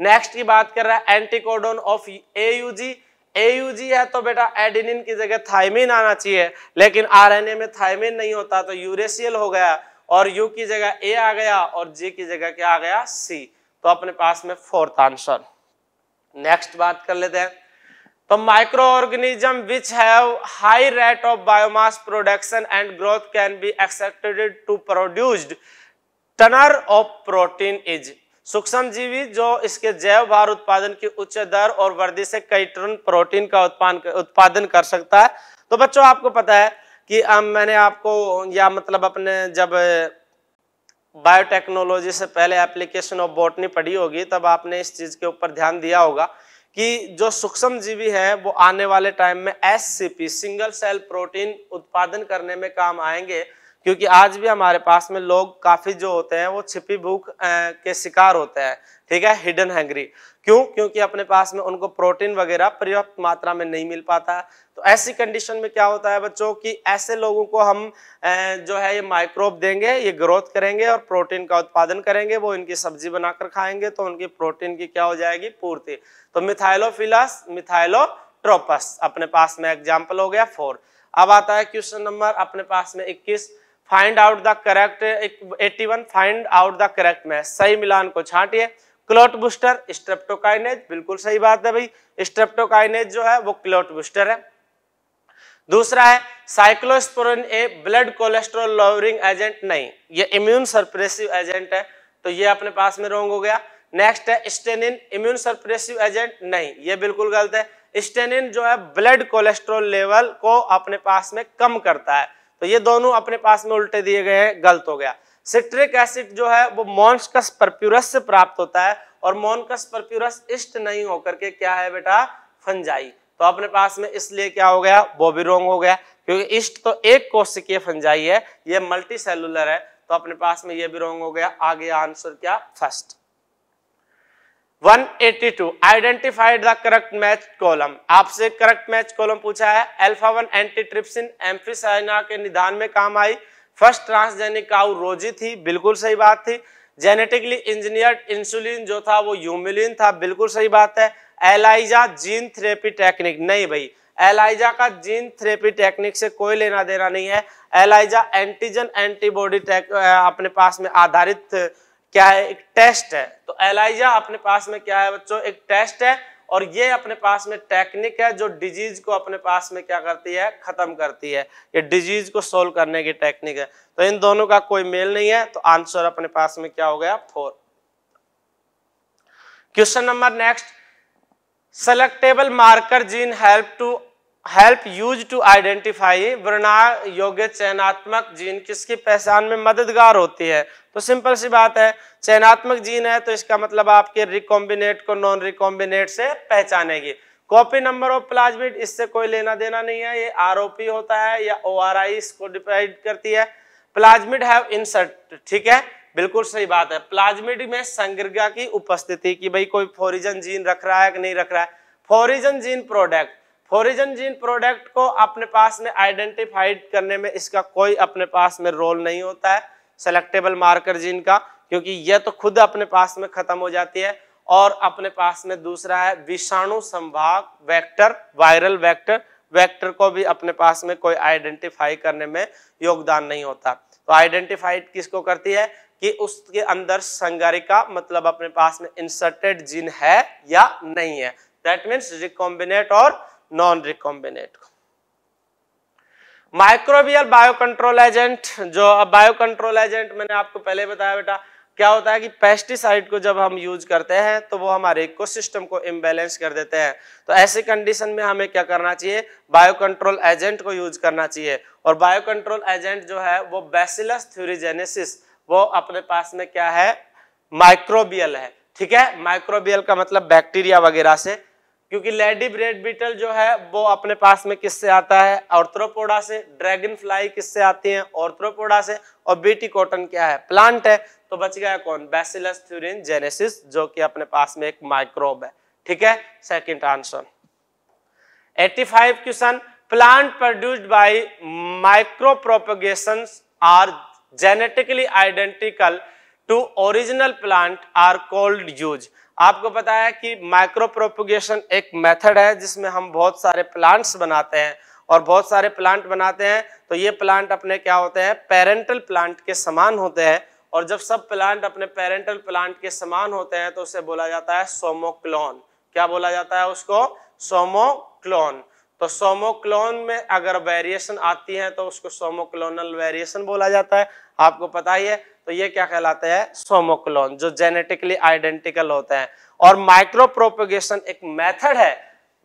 नेक्स्ट की बात कर रहा है एंटीकोडोन ऑफ एयूजी एयूजी है तो बेटा एडिनिन की जगह थाइमिन आना चाहिए लेकिन आरएनए में थाइमिन नहीं होता तो यूरेसियल हो गया और यू की जगह ए आ गया और जी की जगह क्या आ गया सी तो अपने पास में फोर्थ आंसर नेक्स्ट बात कर लेते हैं तो micro organism which have high rate of biomass production and growth can be expected to produced tonnes of protein is सूक्ष्म जीवी जो इसके जैव भार उत्पादन की उच्च दर और वृद्धि से कई टन प्रोटीन का उत्पादन उत्पादन कर सकता है तो बच्चों आपको पता है कि मैंने आपको या मतलब अपने जब बायोटेक्नोलॉजी से पहले एप्लीकेशन ऑफ बॉटनी पढ़ी होगी तब आपने इस चीज के ऊपर ध्यान दिया होगा कि जो सूक्ष्म जीवी है वो आने वाले टाइम में एस सिंगल सेल प्रोटीन उत्पादन करने में काम आएंगे क्योंकि आज भी हमारे पास में लोग काफी जो होते हैं वो छिपी भूख के शिकार होते हैं ठीक है हिडन हैंग्री क्यों क्योंकि अपने पास में उनको प्रोटीन वगैरह पर्याप्त मात्रा में नहीं मिल पाता तो ऐसी कंडीशन में क्या होता है बच्चों कि ऐसे लोगों को हम जो है ये माइक्रोब देंगे ये ग्रोथ करेंगे और प्रोटीन का उत्पादन करेंगे वो इनकी सब्जी बनाकर खाएंगे तो उनकी प्रोटीन की क्या हो जाएगी पूर्ति तो मिथाइलोफिलस मिथाइलोट्रोपस अपने पास में एग्जाम्पल हो गया फोर अब आता है क्वेश्चन नंबर अपने पास में इक्कीस find out the correct 81 find out the correct में सही मिलान को छाटिए क्लॉट बूस्टर स्ट्रेप्टोकाइनेज बिल्कुल सही बात है भाई स्ट्रेप्टोकाइनेज जो है वो क्लॉट बूस्टर है दूसरा है cyclosporin A blood cholesterol lowering agent नहीं ये इम्यून सरप्रेसिव एजेंट है तो ये अपने पास में रोंग हो गया नेक्स्ट है स्टेनिन इम्यून सरप्रेसिव एजेंट नहीं ये बिल्कुल गलत है स्टेनिन जो है ब्लड कोलेस्ट्रोल लेवल को अपने पास में कम करता है तो ये दोनों अपने पास में उल्टे दिए गए हैं गलत हो गया सिट्रिक एसिड जो है वो मॉन्सकस परप्यूरस से प्राप्त होता है और मोनकस परप्यूरस इष्ट नहीं होकर के क्या है बेटा फंजाई तो अपने पास में इसलिए क्या हो गया वो भी रोंग हो गया क्योंकि इष्ट तो एक कोशिकीय फंजाई है ये मल्टी सेलुलर है तो अपने पास में ये भी रोंग हो गया आगे आंसर क्या first 182 identified the correct match column आपसे करेक्ट मैच कॉलम पूछा है alpha one antitrypsin emphysema के निदान में काम आई फर्स्ट ट्रांसजेनिक काउ रोजी थी बिल्कुल सही बात थी जेनेटिकली इंजीनियर इंसुलिन जो था वो यूमिलिन था बिल्कुल सही बात है एलाइजा जीन थेरेपी टेक्निक नहीं भाई एलाइजा का जीन थेरेपी टेक्निक से कोई लेना देना नहीं है एलाइजा एंटीजन एंटीबॉडी अपने पास में आधारित क्या है एक टेस्ट है तो एलाइजा अपने पास में क्या है बच्चों एक टेस्ट है और ये अपने पास में टेक्निक है जो डिजीज को अपने पास में क्या करती है खत्म करती है ये डिजीज को सोल्व करने की टेक्निक है तो इन दोनों का कोई मेल नहीं है तो आंसर अपने पास में क्या हो गया four question number next selectable marker gene help to help use to identify वर्णा योग्य चयनात्मक जीन किसकी पहचान में मददगार होती है तो सिंपल सी बात है चयनात्मक जीन है तो इसका मतलब आपके रिकॉम्बिनेट को नॉन रिकॉम्बिनेट से पहचानेगी कॉपी नंबर ऑफ प्लाज्मिट इससे कोई लेना देना नहीं है ये आर होता है या ओ इसको डिपेंड करती है प्लाज्मिट हैव इंसर्ट ठीक है बिल्कुल सही बात है प्लाज्मिट में संग्रह की उपस्थिति की भाई कोई फोरिजन जीन रख रहा है कि नहीं रख रहा है foreign gene product foreign gene product को अपने पास में आइडेंटिफाइड करने में इसका कोई अपने पास में रोल नहीं होता है सेलेक्टेबल मार्कर जीन का क्योंकि यह तो खुद अपने पास में खत्म हो जाती है और अपने पास में दूसरा है विषाणु संभाग वेक्टर वायरल वेक्टर वेक्टर को भी अपने पास में कोई आइडेंटिफाई करने में योगदान नहीं होता तो आइडेंटिफाइड किसको करती है कि उसके अंदर संगारिका मतलब अपने पास में इंसर्टेड जीन है या नहीं है दैट मीन्स रिकॉम्बिनेट और non recombinant microbial bio control agent जो अब बायो कंट्रोल एजेंट मैंने आपको पहले बताया बेटा क्या होता है कि पेस्टिसाइड को जब हम यूज करते हैं तो वो हमारे इकोसिस्टम को इम्बेलेंस कर देते हैं तो ऐसे कंडीशन में हमें क्या करना चाहिए बायो कंट्रोल एजेंट को यूज करना चाहिए और बायो कंट्रोल एजेंट जो है वो बेसिलस थ्यूरीजेनेसिस वो अपने पास में क्या है माइक्रोबियल है ठीक है माइक्रोबियल का मतलब बैक्टीरिया वगैरह से क्योंकि लेडी ब्रेड बीटल जो है वो अपने पास में किससे आता है ऑर्थ्रोपोडा से ड्रैगन फ्लाई किससे आती है ऑर्थ्रोपोडा से और बीटी कॉटन क्या है प्लांट है तो बच गया कौन बेसिलस थ्यूरिन जेनेसिस जो कि अपने पास में एक माइक्रोब है ठीक है second answer 85 question plant produced by micro are genetically identical to original plant are called यूज आपको पता है कि माइक्रो प्रोपोगेशन एक मेथड है जिसमें हम बहुत सारे प्लांट्स बनाते हैं और बहुत सारे प्लांट बनाते हैं तो ये प्लांट अपने क्या होते हैं पेरेंटल प्लांट के समान होते हैं और जब सब प्लांट अपने पेरेंटल प्लांट के समान होते हैं तो उसे बोला जाता है सोमोक्लोन क्या बोला जाता है उसको सोमोक्लोन तो सोमोक्लोन में अगर वेरिएशन आती है तो उसको सोमोक्लोनल वेरिएशन बोला जाता है आपको पता ही है तो ये क्या कहलाते हैं सोमोक्लोन जो जेनेटिकली आइडेंटिकल होते हैं और माइक्रो प्रोपोगेशन एक मेथड है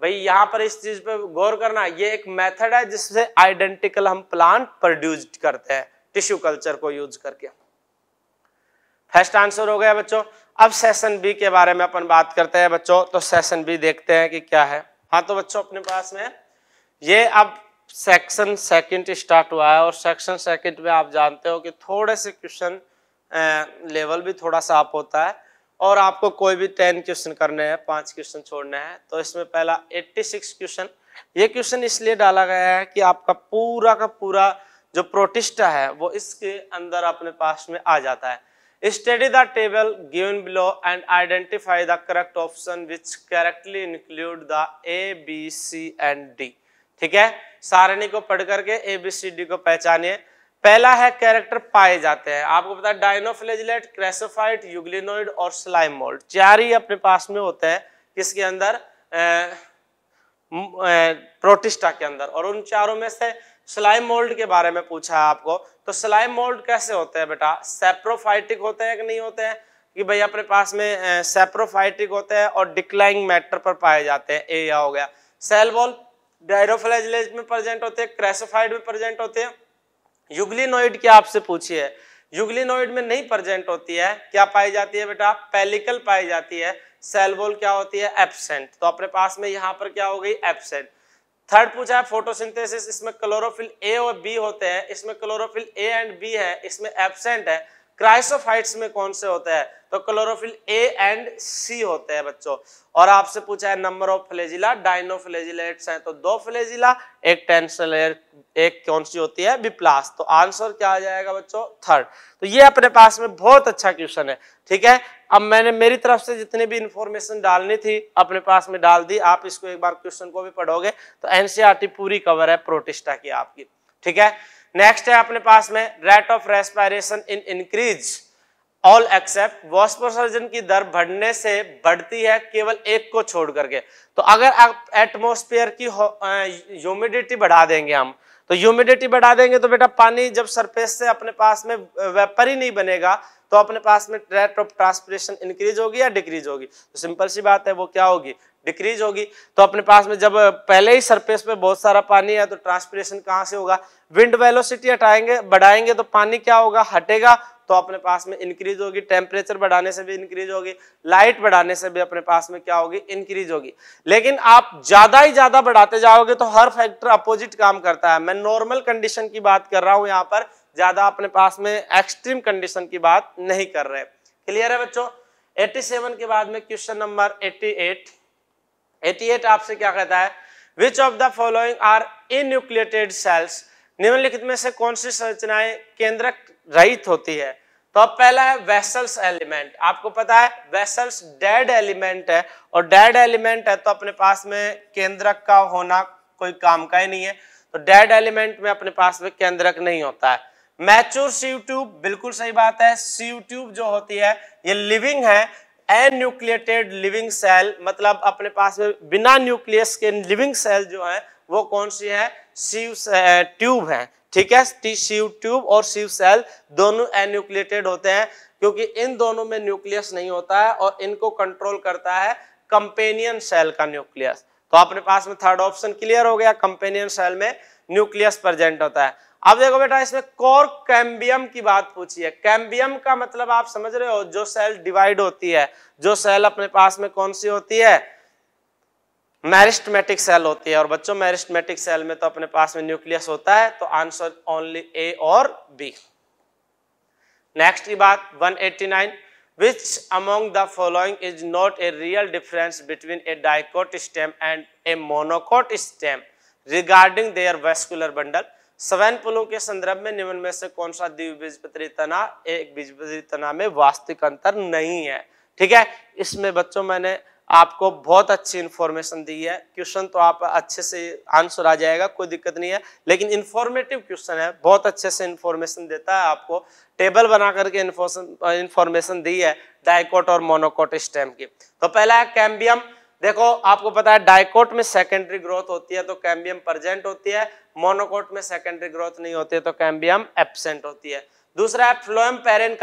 भाई यहाँ पर इस चीज पे गौर करना ये एक मेथड है जिससे आइडेंटिकल हम प्लांट प्रोड्यूज करते हैं टिश्यू कल्चर को यूज करके फर्स्ट आंसर हो गया बच्चों अब सेशन बी के बारे में अपन बात करते हैं बच्चों तो सेशन बी देखते हैं कि क्या है हाँ तो बच्चों अपने पास में ये अब सेक्शन सेकंड स्टार्ट हुआ है और सेक्शन सेकंड में आप जानते हो कि थोड़े से क्वेश्चन लेवल भी थोड़ा सा अप होता है और आपको कोई भी टेन क्वेश्चन करने हैं पांच क्वेश्चन छोड़ने हैं तो इसमें पहला 86 क्वेश्चन ये क्वेश्चन इसलिए डाला गया है कि आपका पूरा का पूरा जो प्रोटिस्टा है वो इसके अंदर अपने पास में आ जाता है study the table given below and identify the correct option which correctly include the A B C and D ठीक है सारणी को पढ़ करके एबीसीडी को पहचानिए पहला है कैरेक्टर पाए जाते हैं आपको पता है डायनोफ्लेजिलेट क्रेसोफाइट यूग्लिनोइड और स्लाइम मोल्ड चार ही अपने पास में होते हैं किसके अंदर प्रोटिस्टा के अंदर और उन चारों में से स्लाइम मोल्ड के बारे में पूछा है आपको तो स्लाइम मोल्ड कैसे होते हैं बेटा सेप्रोफाइटिक होते हैं कि नहीं होते हैं कि भाई अपने पास में सेप्रोफाइटिक होते हैं और डिक्लाइंग मैटर पर पाए जाते हैं ए या हो गया सेल वॉल में प्रेजेंट होते हैं क्रेसोफाइड में प्रेजेंट होते हैं युगलिनोइड क्या आपसे पूछी है युगलिनोइड में नहीं प्रेजेंट होती है क्या पाई जाती है बेटा पेलिकल पाई जाती है सेलबोल क्या होती है एबसेंट तो अपने पास में यहाँ पर क्या हो गई एबसेंट थर्ड पूछा है फोटोसिंथेसिस इसमें क्लोरोफिल ए और बी होते हैं इसमें क्लोरोफिल ए एंड बी है इसमें एबसेंट है क्राइसोफाइट्स में कौन से होते हैं तो क्लोरोफिल ए एंड सी होते हैं बच्चों और आपसे पूछा है नंबर ऑफ फ्लेजिला डाइनोफ्लेजिलेट्स हैं तो दो फ्लेजिला एक टेंसलेट एक कौन सी होती है बिप्लास तो आंसर क्या आ जाएगा बच्चों थर्ड तो ये अपने पास में बहुत अच्छा क्वेश्चन है ठीक है अब मैंने मेरी तरफ से जितनी भी इंफॉर्मेशन डालनी थी अपने पास में डाल दी आप इसको एक बार क्वेश्चन को भी पढ़ोगे तो एनसीआरटी e पूरी कवर है प्रोटिस्टा की आपकी ठीक है नेक्स्ट है अपने पास में rate of respiration in increase all except वॉस्पोसर्जन की दर बढ़ने से बढ़ती है केवल एक को छोड़ करके तो अगर आप एटमोस्फेयर की ह्यूमिडिटी बढ़ा देंगे हम तो ह्यूमिडिटी बढ़ा देंगे तो बेटा पानी जब सरफेस से अपने पास में वेपर ही नहीं बनेगा तो अपने पास में रेट ऑफ ट्रांसपरेशन इंक्रीज होगी या डिक्रीज होगी तो सिंपल सी बात है वो क्या होगी डिक्रीज होगी तो अपने पास में जब पहले ही सरफेस पे बहुत सारा पानी है तो ट्रांसपीरेशन कहाँ से होगा विंड वेलोसिटी हटाएंगे बढ़ाएंगे तो पानी क्या होगा हटेगा तो अपने पास में इंक्रीज होगी टेम्परेचर बढ़ाने से भी इंक्रीज होगी लाइट बढ़ाने से भी अपने पास में क्या होगी इंक्रीज होगी लेकिन आप ज्यादा ही ज्यादा बढ़ाते जाओगे तो हर फैक्टर अपोजिट काम करता है मैं नॉर्मल कंडीशन की बात कर रहा हूं यहाँ पर ज्यादा अपने पास में एक्सट्रीम कंडीशन की बात नहीं कर रहे क्लियर है बच्चों 87 के बाद में क्वेश्चन नंबर 88 88 आपसे क्या कहता है which of the following are enucleated cells निम्नलिखित में से कौन सी संरचनाएं केंद्रक रहित होती है तो अब पहला है वेसल्स एलिमेंट आपको पता है वेसल्स डेड एलिमेंट है और डेड एलिमेंट है तो अपने पास में केंद्रक का होना कोई काम का ही नहीं है तो डेड एलिमेंट में अपने पास में केंद्रक नहीं होता है मैच्योर सीव ट्यूब बिल्कुल सही बात है सीव ट्यूब जो होती है ये लिविंग है एन्यूक्लिएटेड लिविंग सेल मतलब अपने पास में बिना न्यूक्लियस के लिविंग सेल जो है वो कौन सी है सीव ट्यूब है ठीक है टी शिव ट्यूब और सीव सेल दोनों एन्यूक्लिएटेड होते हैं क्योंकि इन दोनों में न्यूक्लियस नहीं होता है और इनको कंट्रोल करता है कंपेनियन सेल का न्यूक्लियस तो अपने पास में थर्ड ऑप्शन क्लियर हो गया कंपेनियन सेल में न्यूक्लियस प्रेजेंट होता है अब देखो बेटा इसमें कोर कैम्बियम की बात पूछी है कैम्बियम का मतलब आप समझ रहे हो जो सेल डिवाइड होती है जो सेल अपने पास में कौन सी होती है मैरिस्टमेटिक सेल होती है और बच्चों मैरिस्टमेटिक सेल में तो अपने पास में न्यूक्लियस होता है तो आंसर ओनली ए और बी नेक्स्ट की बात 189 which among the following is not a real difference between a dicot stem and a monocot stem regarding their vascular bundle सवैन पुलों के संदर्भ में निम्न में से कौन सा बीजपत्री तना एक बीजपत्री तना में वास्तविक अंतर नहीं है ठीक है इसमें बच्चों मैंने आपको बहुत अच्छी इन्फॉर्मेशन दी है क्वेश्चन तो आप अच्छे से आंसर आ जाएगा कोई दिक्कत नहीं है लेकिन इन्फॉर्मेटिव क्वेश्चन है बहुत अच्छे से इन्फॉर्मेशन देता है आपको टेबल बना करके इन्फॉर्मेशन दी है डाइकोट और मोनोकोट स्टेम की तो पहला है कैम्बियम देखो आपको पता है डायकोट में सेकेंडरी ग्रोथ होती है तो कैम्बियम प्रजेंट होती है मोनोकोट में सेकेंडरी ग्रोथ नहीं होती है तो कैम्बियम एबसेंट होती है दूसरा है फ्लोएम पेरेन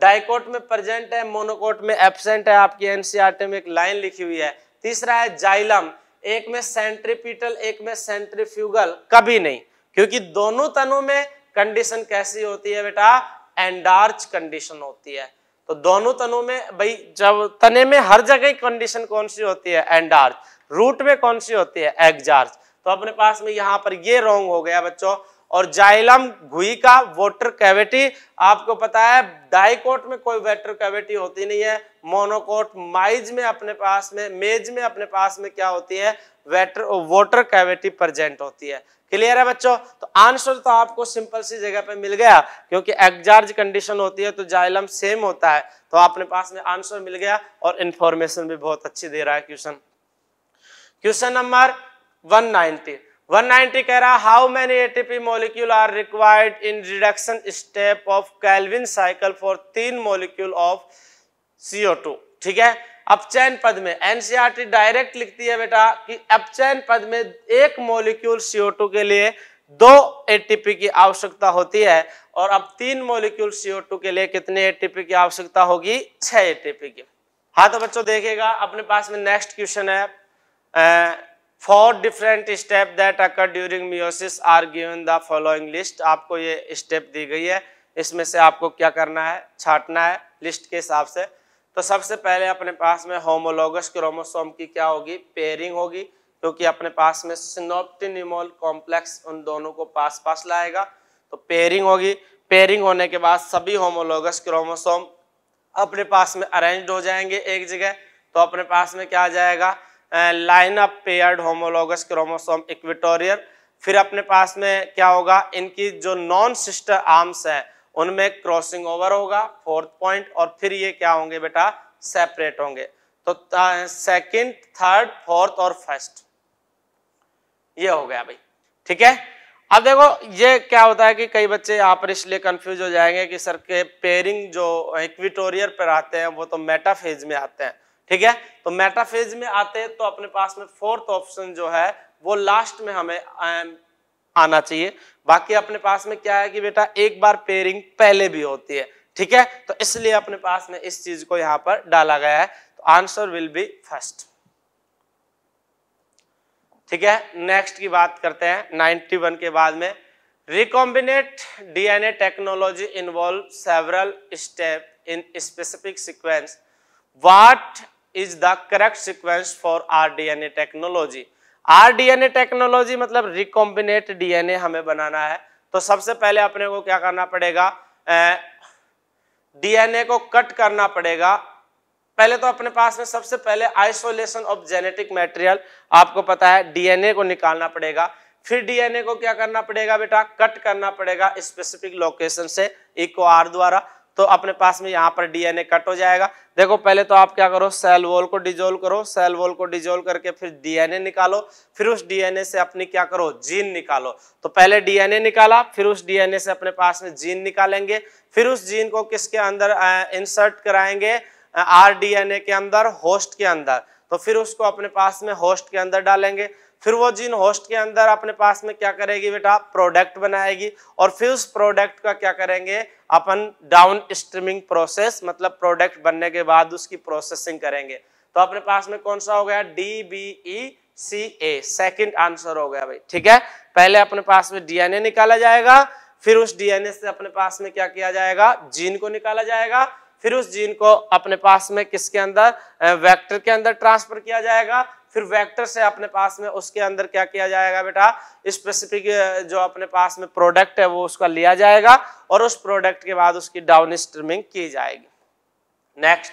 डायकोट में प्रजेंट है मोनोकोट में एबसेंट है आपकी एनसीआरटी e में एक लाइन लिखी हुई है तीसरा है जाइलम एक में सेंट्रीपिटल एक में सेंट्रीफ्यूगल कभी नहीं क्योंकि दोनों तनों में कंडीशन कैसी होती है बेटा एंडार्च कंडीशन होती है तो दोनों तनों में भाई जब तने में हर जगह कंडीशन कौन सी होती है एंड रूट में कौन सी होती है एग्जार्ज तो अपने पास में यहाँ पर ये रॉन्ग हो गया बच्चों और जाइलम घुई का वोटर कैविटी आपको पता है डाइकोट में कोई वेटर कैविटी होती नहीं है मोनोकोट माइज में अपने पास में मेज में अपने पास में क्या होती है वेटर वोटर कैविटी प्रेजेंट होती है क्लियर है बच्चों तो आंसर तो आपको सिंपल सी जगह पे मिल गया क्योंकि एग्जार्ज कंडीशन होती है तो जाइलम सेम होता है तो आपने पास में आंसर मिल गया और इंफॉर्मेशन भी बहुत अच्छी दे रहा है क्वेश्चन क्वेश्चन नंबर नाइनटी 190 कह रहा how many ATP molecule are required in reduction step of Calvin cycle for तीन मॉलिक्यूल ऑफ CO2 ठीक है अपचयन पद में एनसीआरटी डायरेक्ट e लिखती है बेटा कि अपचयन पद में एक मॉलिक्यूल CO2 के लिए दो एटीपी की आवश्यकता होती है और अब तीन मॉलिक्यूल CO2 के लिए कितने एटीपी की आवश्यकता होगी छह एटीपी की हाँ तो बच्चों देखेगा अपने पास में नेक्स्ट क्वेश्चन है four different step that occur during meiosis are given the following list आपको ये स्टेप दी गई है इसमें से आपको क्या करना है छाटना है लिस्ट के हिसाब से तो सबसे पहले अपने पास में होमोलोगस क्रोमोसोम की क्या होगी पेयरिंग होगी क्योंकि अपने पास में सिनोप्टिनिमोल कॉम्प्लेक्स उन दोनों को पास पास लाएगा तो पेयरिंग होगी पेयरिंग होने के बाद सभी होमोलोगस क्रोमोसोम अपने पास में अरेंज हो जाएंगे एक जगह तो अपने पास में क्या आ जाएगा line of paired homologous chromosome equatorial फिर अपने पास में क्या होगा इनकी जो नॉन सिस्टर आर्म्स हैं उनमें क्रॉसिंग ओवर होगा फोर्थ पॉइंट और फिर ये क्या होंगे बेटा सेपरेट होंगे तो सेकंड थर्ड फोर्थ और फर्स्ट ये हो गया भाई ठीक है अब देखो ये क्या होता है कि कई बच्चे यहाँ पर इसलिए कंफ्यूज हो जाएंगे कि सर के पेयरिंग जो इक्विटोरियर पर आते हैं वो तो मेटाफेज में आते हैं ठीक है तो मेटाफेज में आते हैं तो अपने पास में फोर्थ ऑप्शन जो है वो लास्ट में हमें um, आना चाहिए बाकी अपने पास में क्या है कि बेटा एक बार पेयरिंग पहले भी होती है ठीक है तो इसलिए अपने पास में इस चीज को यहां पर डाला गया है तो आंसर विल बी फर्स्ट ठीक है नेक्स्ट की बात करते हैं 91 के बाद में recombinant DNA technology involve several step in specific sequence is what is the correct sequence for rDNA technology rDNA technology मतलब रिकॉम्बिनेट डीएनए हमें बनाना है तो सबसे पहले अपने को क्या करना पड़ेगा डीएनए को कट करना पड़ेगा पहले तो अपने पास में सबसे पहले आइसोलेशन ऑफ जेनेटिक मेटेरियल आपको पता है डीएनए को निकालना पड़ेगा फिर डीएनए को क्या करना पड़ेगा बेटा कट करना पड़ेगा स्पेसिफिक लोकेशन से इको आर द्वारा तो अपने पास में यहाँ पर डीएनए कट हो जाएगा देखो पहले तो आप क्या करो सेल वॉल को डिजोल्व करो सेल वॉल को डिजोल्व करके फिर डीएनए निकालो फिर उस डीएनए से अपनी क्या करो जीन निकालो तो पहले डीएनए निकाला फिर उस डीएनए से अपने पास में जीन निकालेंगे फिर उस जीन को किसके अंदर इंसर्ट कराएंगे आर के अंदर होस्ट के अंदर तो फिर उसको अपने पास में होस्ट के अंदर डालेंगे फिर वो जीन होस्ट के अंदर अपने पास में क्या करेगी बेटा प्रोडक्ट बनाएगी और फिर उस प्रोडक्ट का क्या करेंगे अपन डाउन स्ट्रीमिंग प्रोसेस मतलब प्रोडक्ट बनने के बाद उसकी प्रोसेसिंग करेंगे तो अपने पास में कौन सा हो गया D B E C A second answer हो गया भाई ठीक है पहले अपने पास में डीएनए निकाला जाएगा फिर उस डीएनए से अपने पास में क्या किया जाएगा जीन को निकाला जाएगा फिर उस जीन को अपने पास में किसके अंदर वेक्टर के अंदर ट्रांसफर किया जाएगा फिर वेक्टर से अपने पास में उसके अंदर क्या किया जाएगा बेटा स्पेसिफिक जो अपने पास में प्रोडक्ट है वो उसका लिया जाएगा और उस प्रोडक्ट के बाद उसकी डाउन स्ट्रीमिंग की जाएगी next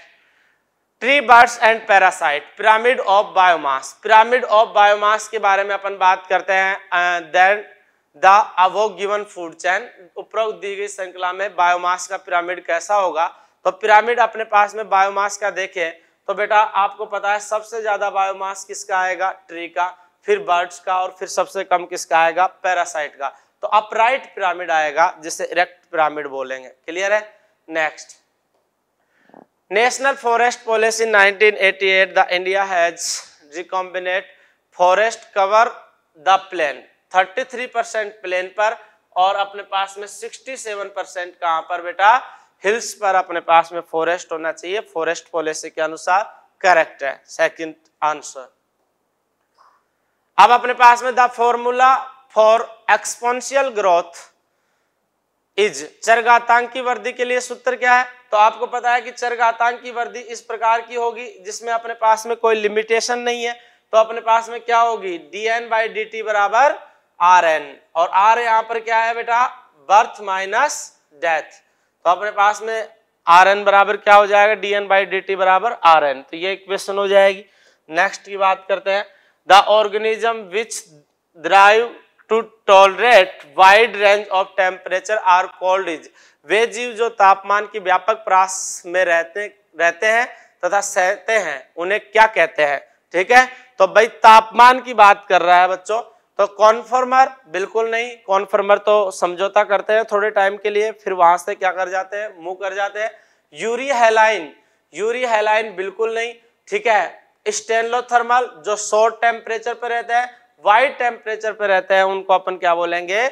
tree birds and parasite pyramid of biomass pyramid of biomass के बारे में अपन बात करते हैं then the above given food chain उपरोक्त दी गई श्रृंखला में बायोमास का पिरामिड कैसा होगा तो पिरामिड अपने पास में बायोमास का देखें तो बेटा आपको पता है सबसे ज्यादा बायोमास किसका आएगा ट्री का फिर बर्ड्स का और फिर सबसे कम किसका आएगा पैरासाइट का तो अपराइट पिरामिड आएगा जिसे इरेक्ट पिरामिड बोलेंगे क्लियर है next national forest policy 1988 the India has recommended forest cover the plain 33 percent plain पर और अपने पास में 67 परसेंट कहां पर बेटा हिल्स पर अपने पास में फॉरेस्ट होना चाहिए फॉरेस्ट पॉलिसी के अनुसार करेक्ट है सेकंड आंसर अब अपने पास में the formula for exponential growth is चरघातांक की वृद्धि के लिए सूत्र क्या है तो आपको पता है कि चरघातांक की वृद्धि इस प्रकार की होगी जिसमें अपने पास में कोई लिमिटेशन नहीं है तो अपने पास में क्या होगी D N by D T बराबर आर एन और आर यहां पर क्या है बेटा बर्थ माइनस डेथ तो अपने पास में आर एन बराबर क्या हो जाएगा D N by D T बराबर आर एन तो ये क्वेश्चन हो जाएगी नेक्स्ट की बात करते हैं the organism which drive to tolerate wide range of temperature are called is way जीव जो तापमान की व्यापक प्रास में रहते रहते हैं तथा सहते हैं उन्हें क्या कहते हैं ठीक है तो भाई तापमान की बात कर रहा है बच्चों तो कॉन्फर्मर बिल्कुल नहीं कॉन्फर्मर तो समझौता करते हैं थोड़े टाइम के लिए फिर वहां से क्या कर जाते हैं मुंह कर जाते हैं यूरी हेलाइन यूरी हेलाइन बिल्कुल नहीं ठीक है स्टेनलोथर्मल जो शॉर्ट टेम्परेचर पर रहते हैं वाइड टेम्परेचर पर रहते हैं उनको अपन क्या बोलेंगे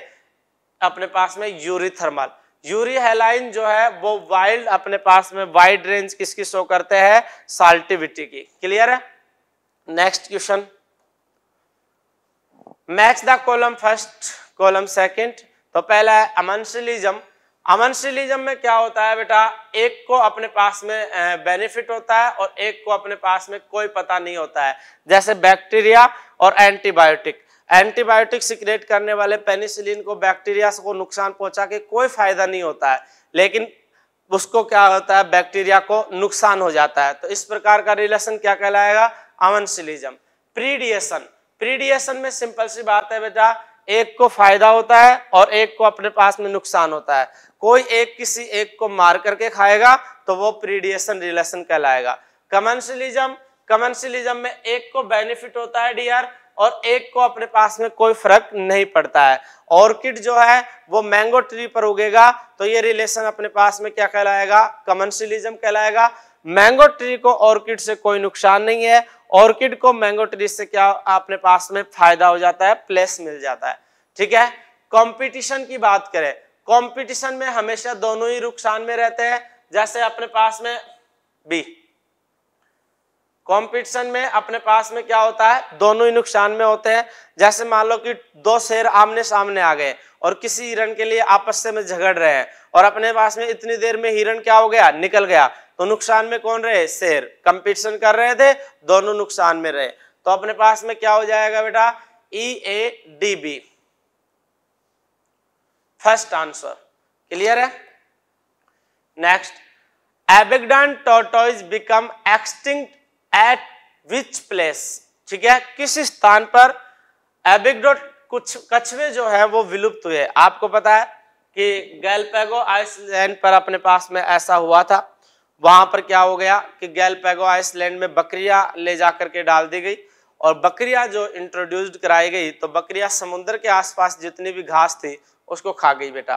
अपने पास में यूरी थर्मल यूरी हेलाइन जो है वो वाइल्ड अपने पास में वाइड रेंज किसकी शो करते हैं साल्टिविटी की क्लियर है next question match the column first column second तो पहला है अमनशलिज्म अमनशलिज्म में क्या होता है बेटा एक को अपने पास में बेनिफिट होता है और एक को अपने पास में कोई पता नहीं होता है जैसे बैक्टीरिया और एंटीबायोटिक एंटीबायोटिक सिक्रेट करने वाले पेनिसिलिन को बैक्टीरिया को नुकसान पहुंचा के कोई फायदा नहीं होता है लेकिन उसको क्या होता है बैक्टीरिया को नुकसान हो जाता है तो इस प्रकार का रिलेशन क्या कहलाएगा अमनसिलिज्म प्रीडिएशन प्रीडिएशन में सिंपल सी बात है बेटा एक को फायदा होता है और एक को अपने पास में नुकसान होता है कोई एक किसी एक को मार करके खाएगा तो वो प्रीडिएशन रिलेशन कहलाएगा कमेंसलिज्म कमेंसलिज्म में एक को बेनिफिट होता है डियर और एक को अपने पास में कोई फर्क नहीं पड़ता है ऑर्किड जो है वो मैंगो ट्री पर उगेगा तो ये रिलेशन अपने पास में क्या कहलाएगा कमेंसलिज्म कहलाएगा मैंगो ट्री को ऑर्किड से कोई नुकसान नहीं है ऑर्किड को मैंगो ट्री से क्या आपने पास में फायदा हो जाता है प्लेस मिल जाता है ठीक है कंपटीशन की बात करें कंपटीशन में हमेशा दोनों ही नुकसान में रहते हैं जैसे अपने पास में बी कंपटीशन में अपने पास में क्या होता है दोनों ही नुकसान में होते हैं जैसे मान लो कि दो शेर आमने सामने आ गए और किसी हिरण के लिए आपस में झगड़ रहे हैं और अपने पास में इतनी देर में हिरण क्या हो गया निकल गया तो नुकसान में कौन रहे शेर कंपटीशन कर रहे थे दोनों नुकसान में रहे तो अपने पास में क्या हो जाएगा बेटा E A D B first answer clear है next Abingdon tortoise become extinct at which place ठीक है किस स्थान पर एबिगडोट कुछ कछुए जो है वो विलुप्त हुए आपको पता है कि गैलपैगो आइसलैंड पर अपने पास में ऐसा हुआ था वहां पर क्या हो गया कि गैल पैगो आइसलैंड में बकरिया ले जाकर के डाल दी गई और बकरिया जो इंट्रोड्यूस्ड कराई गई तो बकरिया समुद्र के आसपास जितनी भी घास थी उसको खा गई बेटा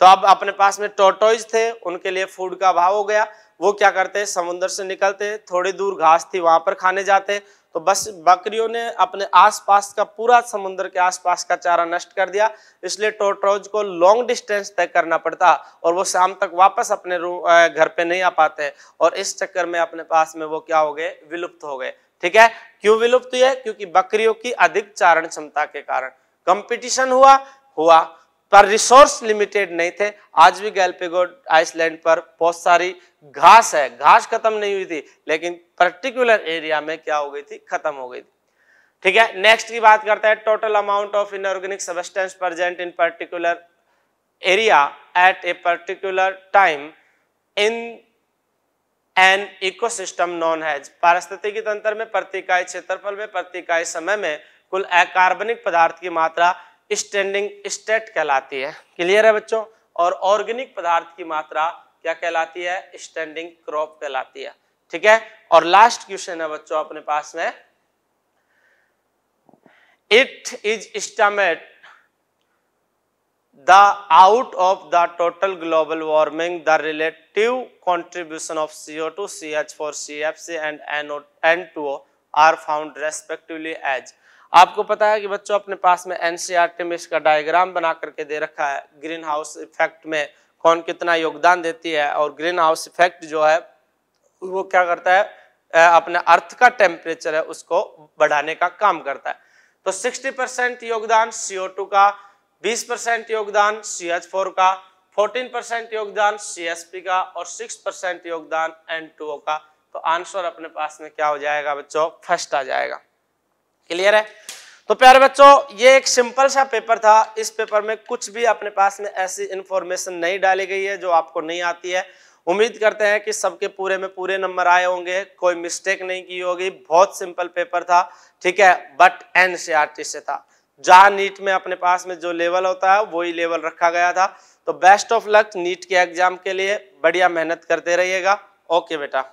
तो अब अपने पास में टोटोइज थे उनके लिए फूड का अभाव हो गया वो क्या करते समुद्र से निकलते थोड़ी दूर घास थी वहां पर खाने जाते तो बस बकरियों ने अपने आसपास का पूरा समुद्र के आसपास का चारा नष्ट कर दिया इसलिए टोटरोज को लॉन्ग डिस्टेंस तय करना पड़ता और वो शाम तक वापस अपने घर पे नहीं आ पाते और इस चक्कर में अपने पास में वो क्या हो गए विलुप्त हो गए ठीक है क्यों विलुप्त हुए क्योंकि बकरियों की अधिक चारण क्षमता के कारण कंपटीशन हुआ हुआ पर रिसोर्स लिमिटेड नहीं थे आज भी गैलपेगोड आइसलैंड पर बहुत सारी घास है घास खत्म नहीं हुई थी लेकिन पर्टिकुलर एरिया में क्या हो गई थी खत्म हो गई थी ठीक है नेक्स्ट की बात करते हैं total amount of inorganic substance present in particular area at a particular time in an ecosystem known as पारिस्थितिक तंत्र में प्रतिकाय क्षेत्रफल में प्रतिकाय समय में कुल अकार्बनिक पदार्थ की मात्रा स्टैंडिंग स्टेट कहलाती है क्लियर है बच्चों और ऑर्गेनिक पदार्थ की मात्रा क्या कहलाती है स्टैंडिंग क्रॉप कहलाती है ठीक है और लास्ट क्वेश्चन है बच्चों अपने पास में it is estimated the out of the total global warming the relative contribution of CO two C H four C F C and NO and two are found respectively as आपको पता है कि बच्चों अपने पास में एनसीआर में इसका डायग्राम बना करके दे रखा है ग्रीन हाउस इफेक्ट में कौन कितना योगदान देती है और ग्रीन हाउस इफेक्ट जो है वो क्या करता है अपने अर्थ का टेम्परेचर है उसको बढ़ाने का काम करता है तो 60 परसेंट योगदान CO2 का 20 परसेंट योगदान CH4 का 14 परसेंट योगदान CSP का और 6 परसेंट योगदान N2O का तो आंसर अपने पास में क्या हो जाएगा बच्चों फर्स्ट आ जाएगा क्लियर है तो प्यारे बच्चों ये एक सिंपल सा पेपर था इस पेपर में कुछ भी अपने पास में ऐसी इंफॉर्मेशन नहीं डाली गई है जो आपको नहीं आती है उम्मीद करते हैं कि सबके पूरे में पूरे नंबर आए होंगे कोई मिस्टेक नहीं की होगी बहुत सिंपल पेपर था ठीक है बट एन e से था जहां नीट में अपने पास में जो लेवल होता है वही लेवल रखा गया था तो बेस्ट ऑफ लक नीट के एग्जाम के लिए बढ़िया मेहनत करते रहिएगा ओके बेटा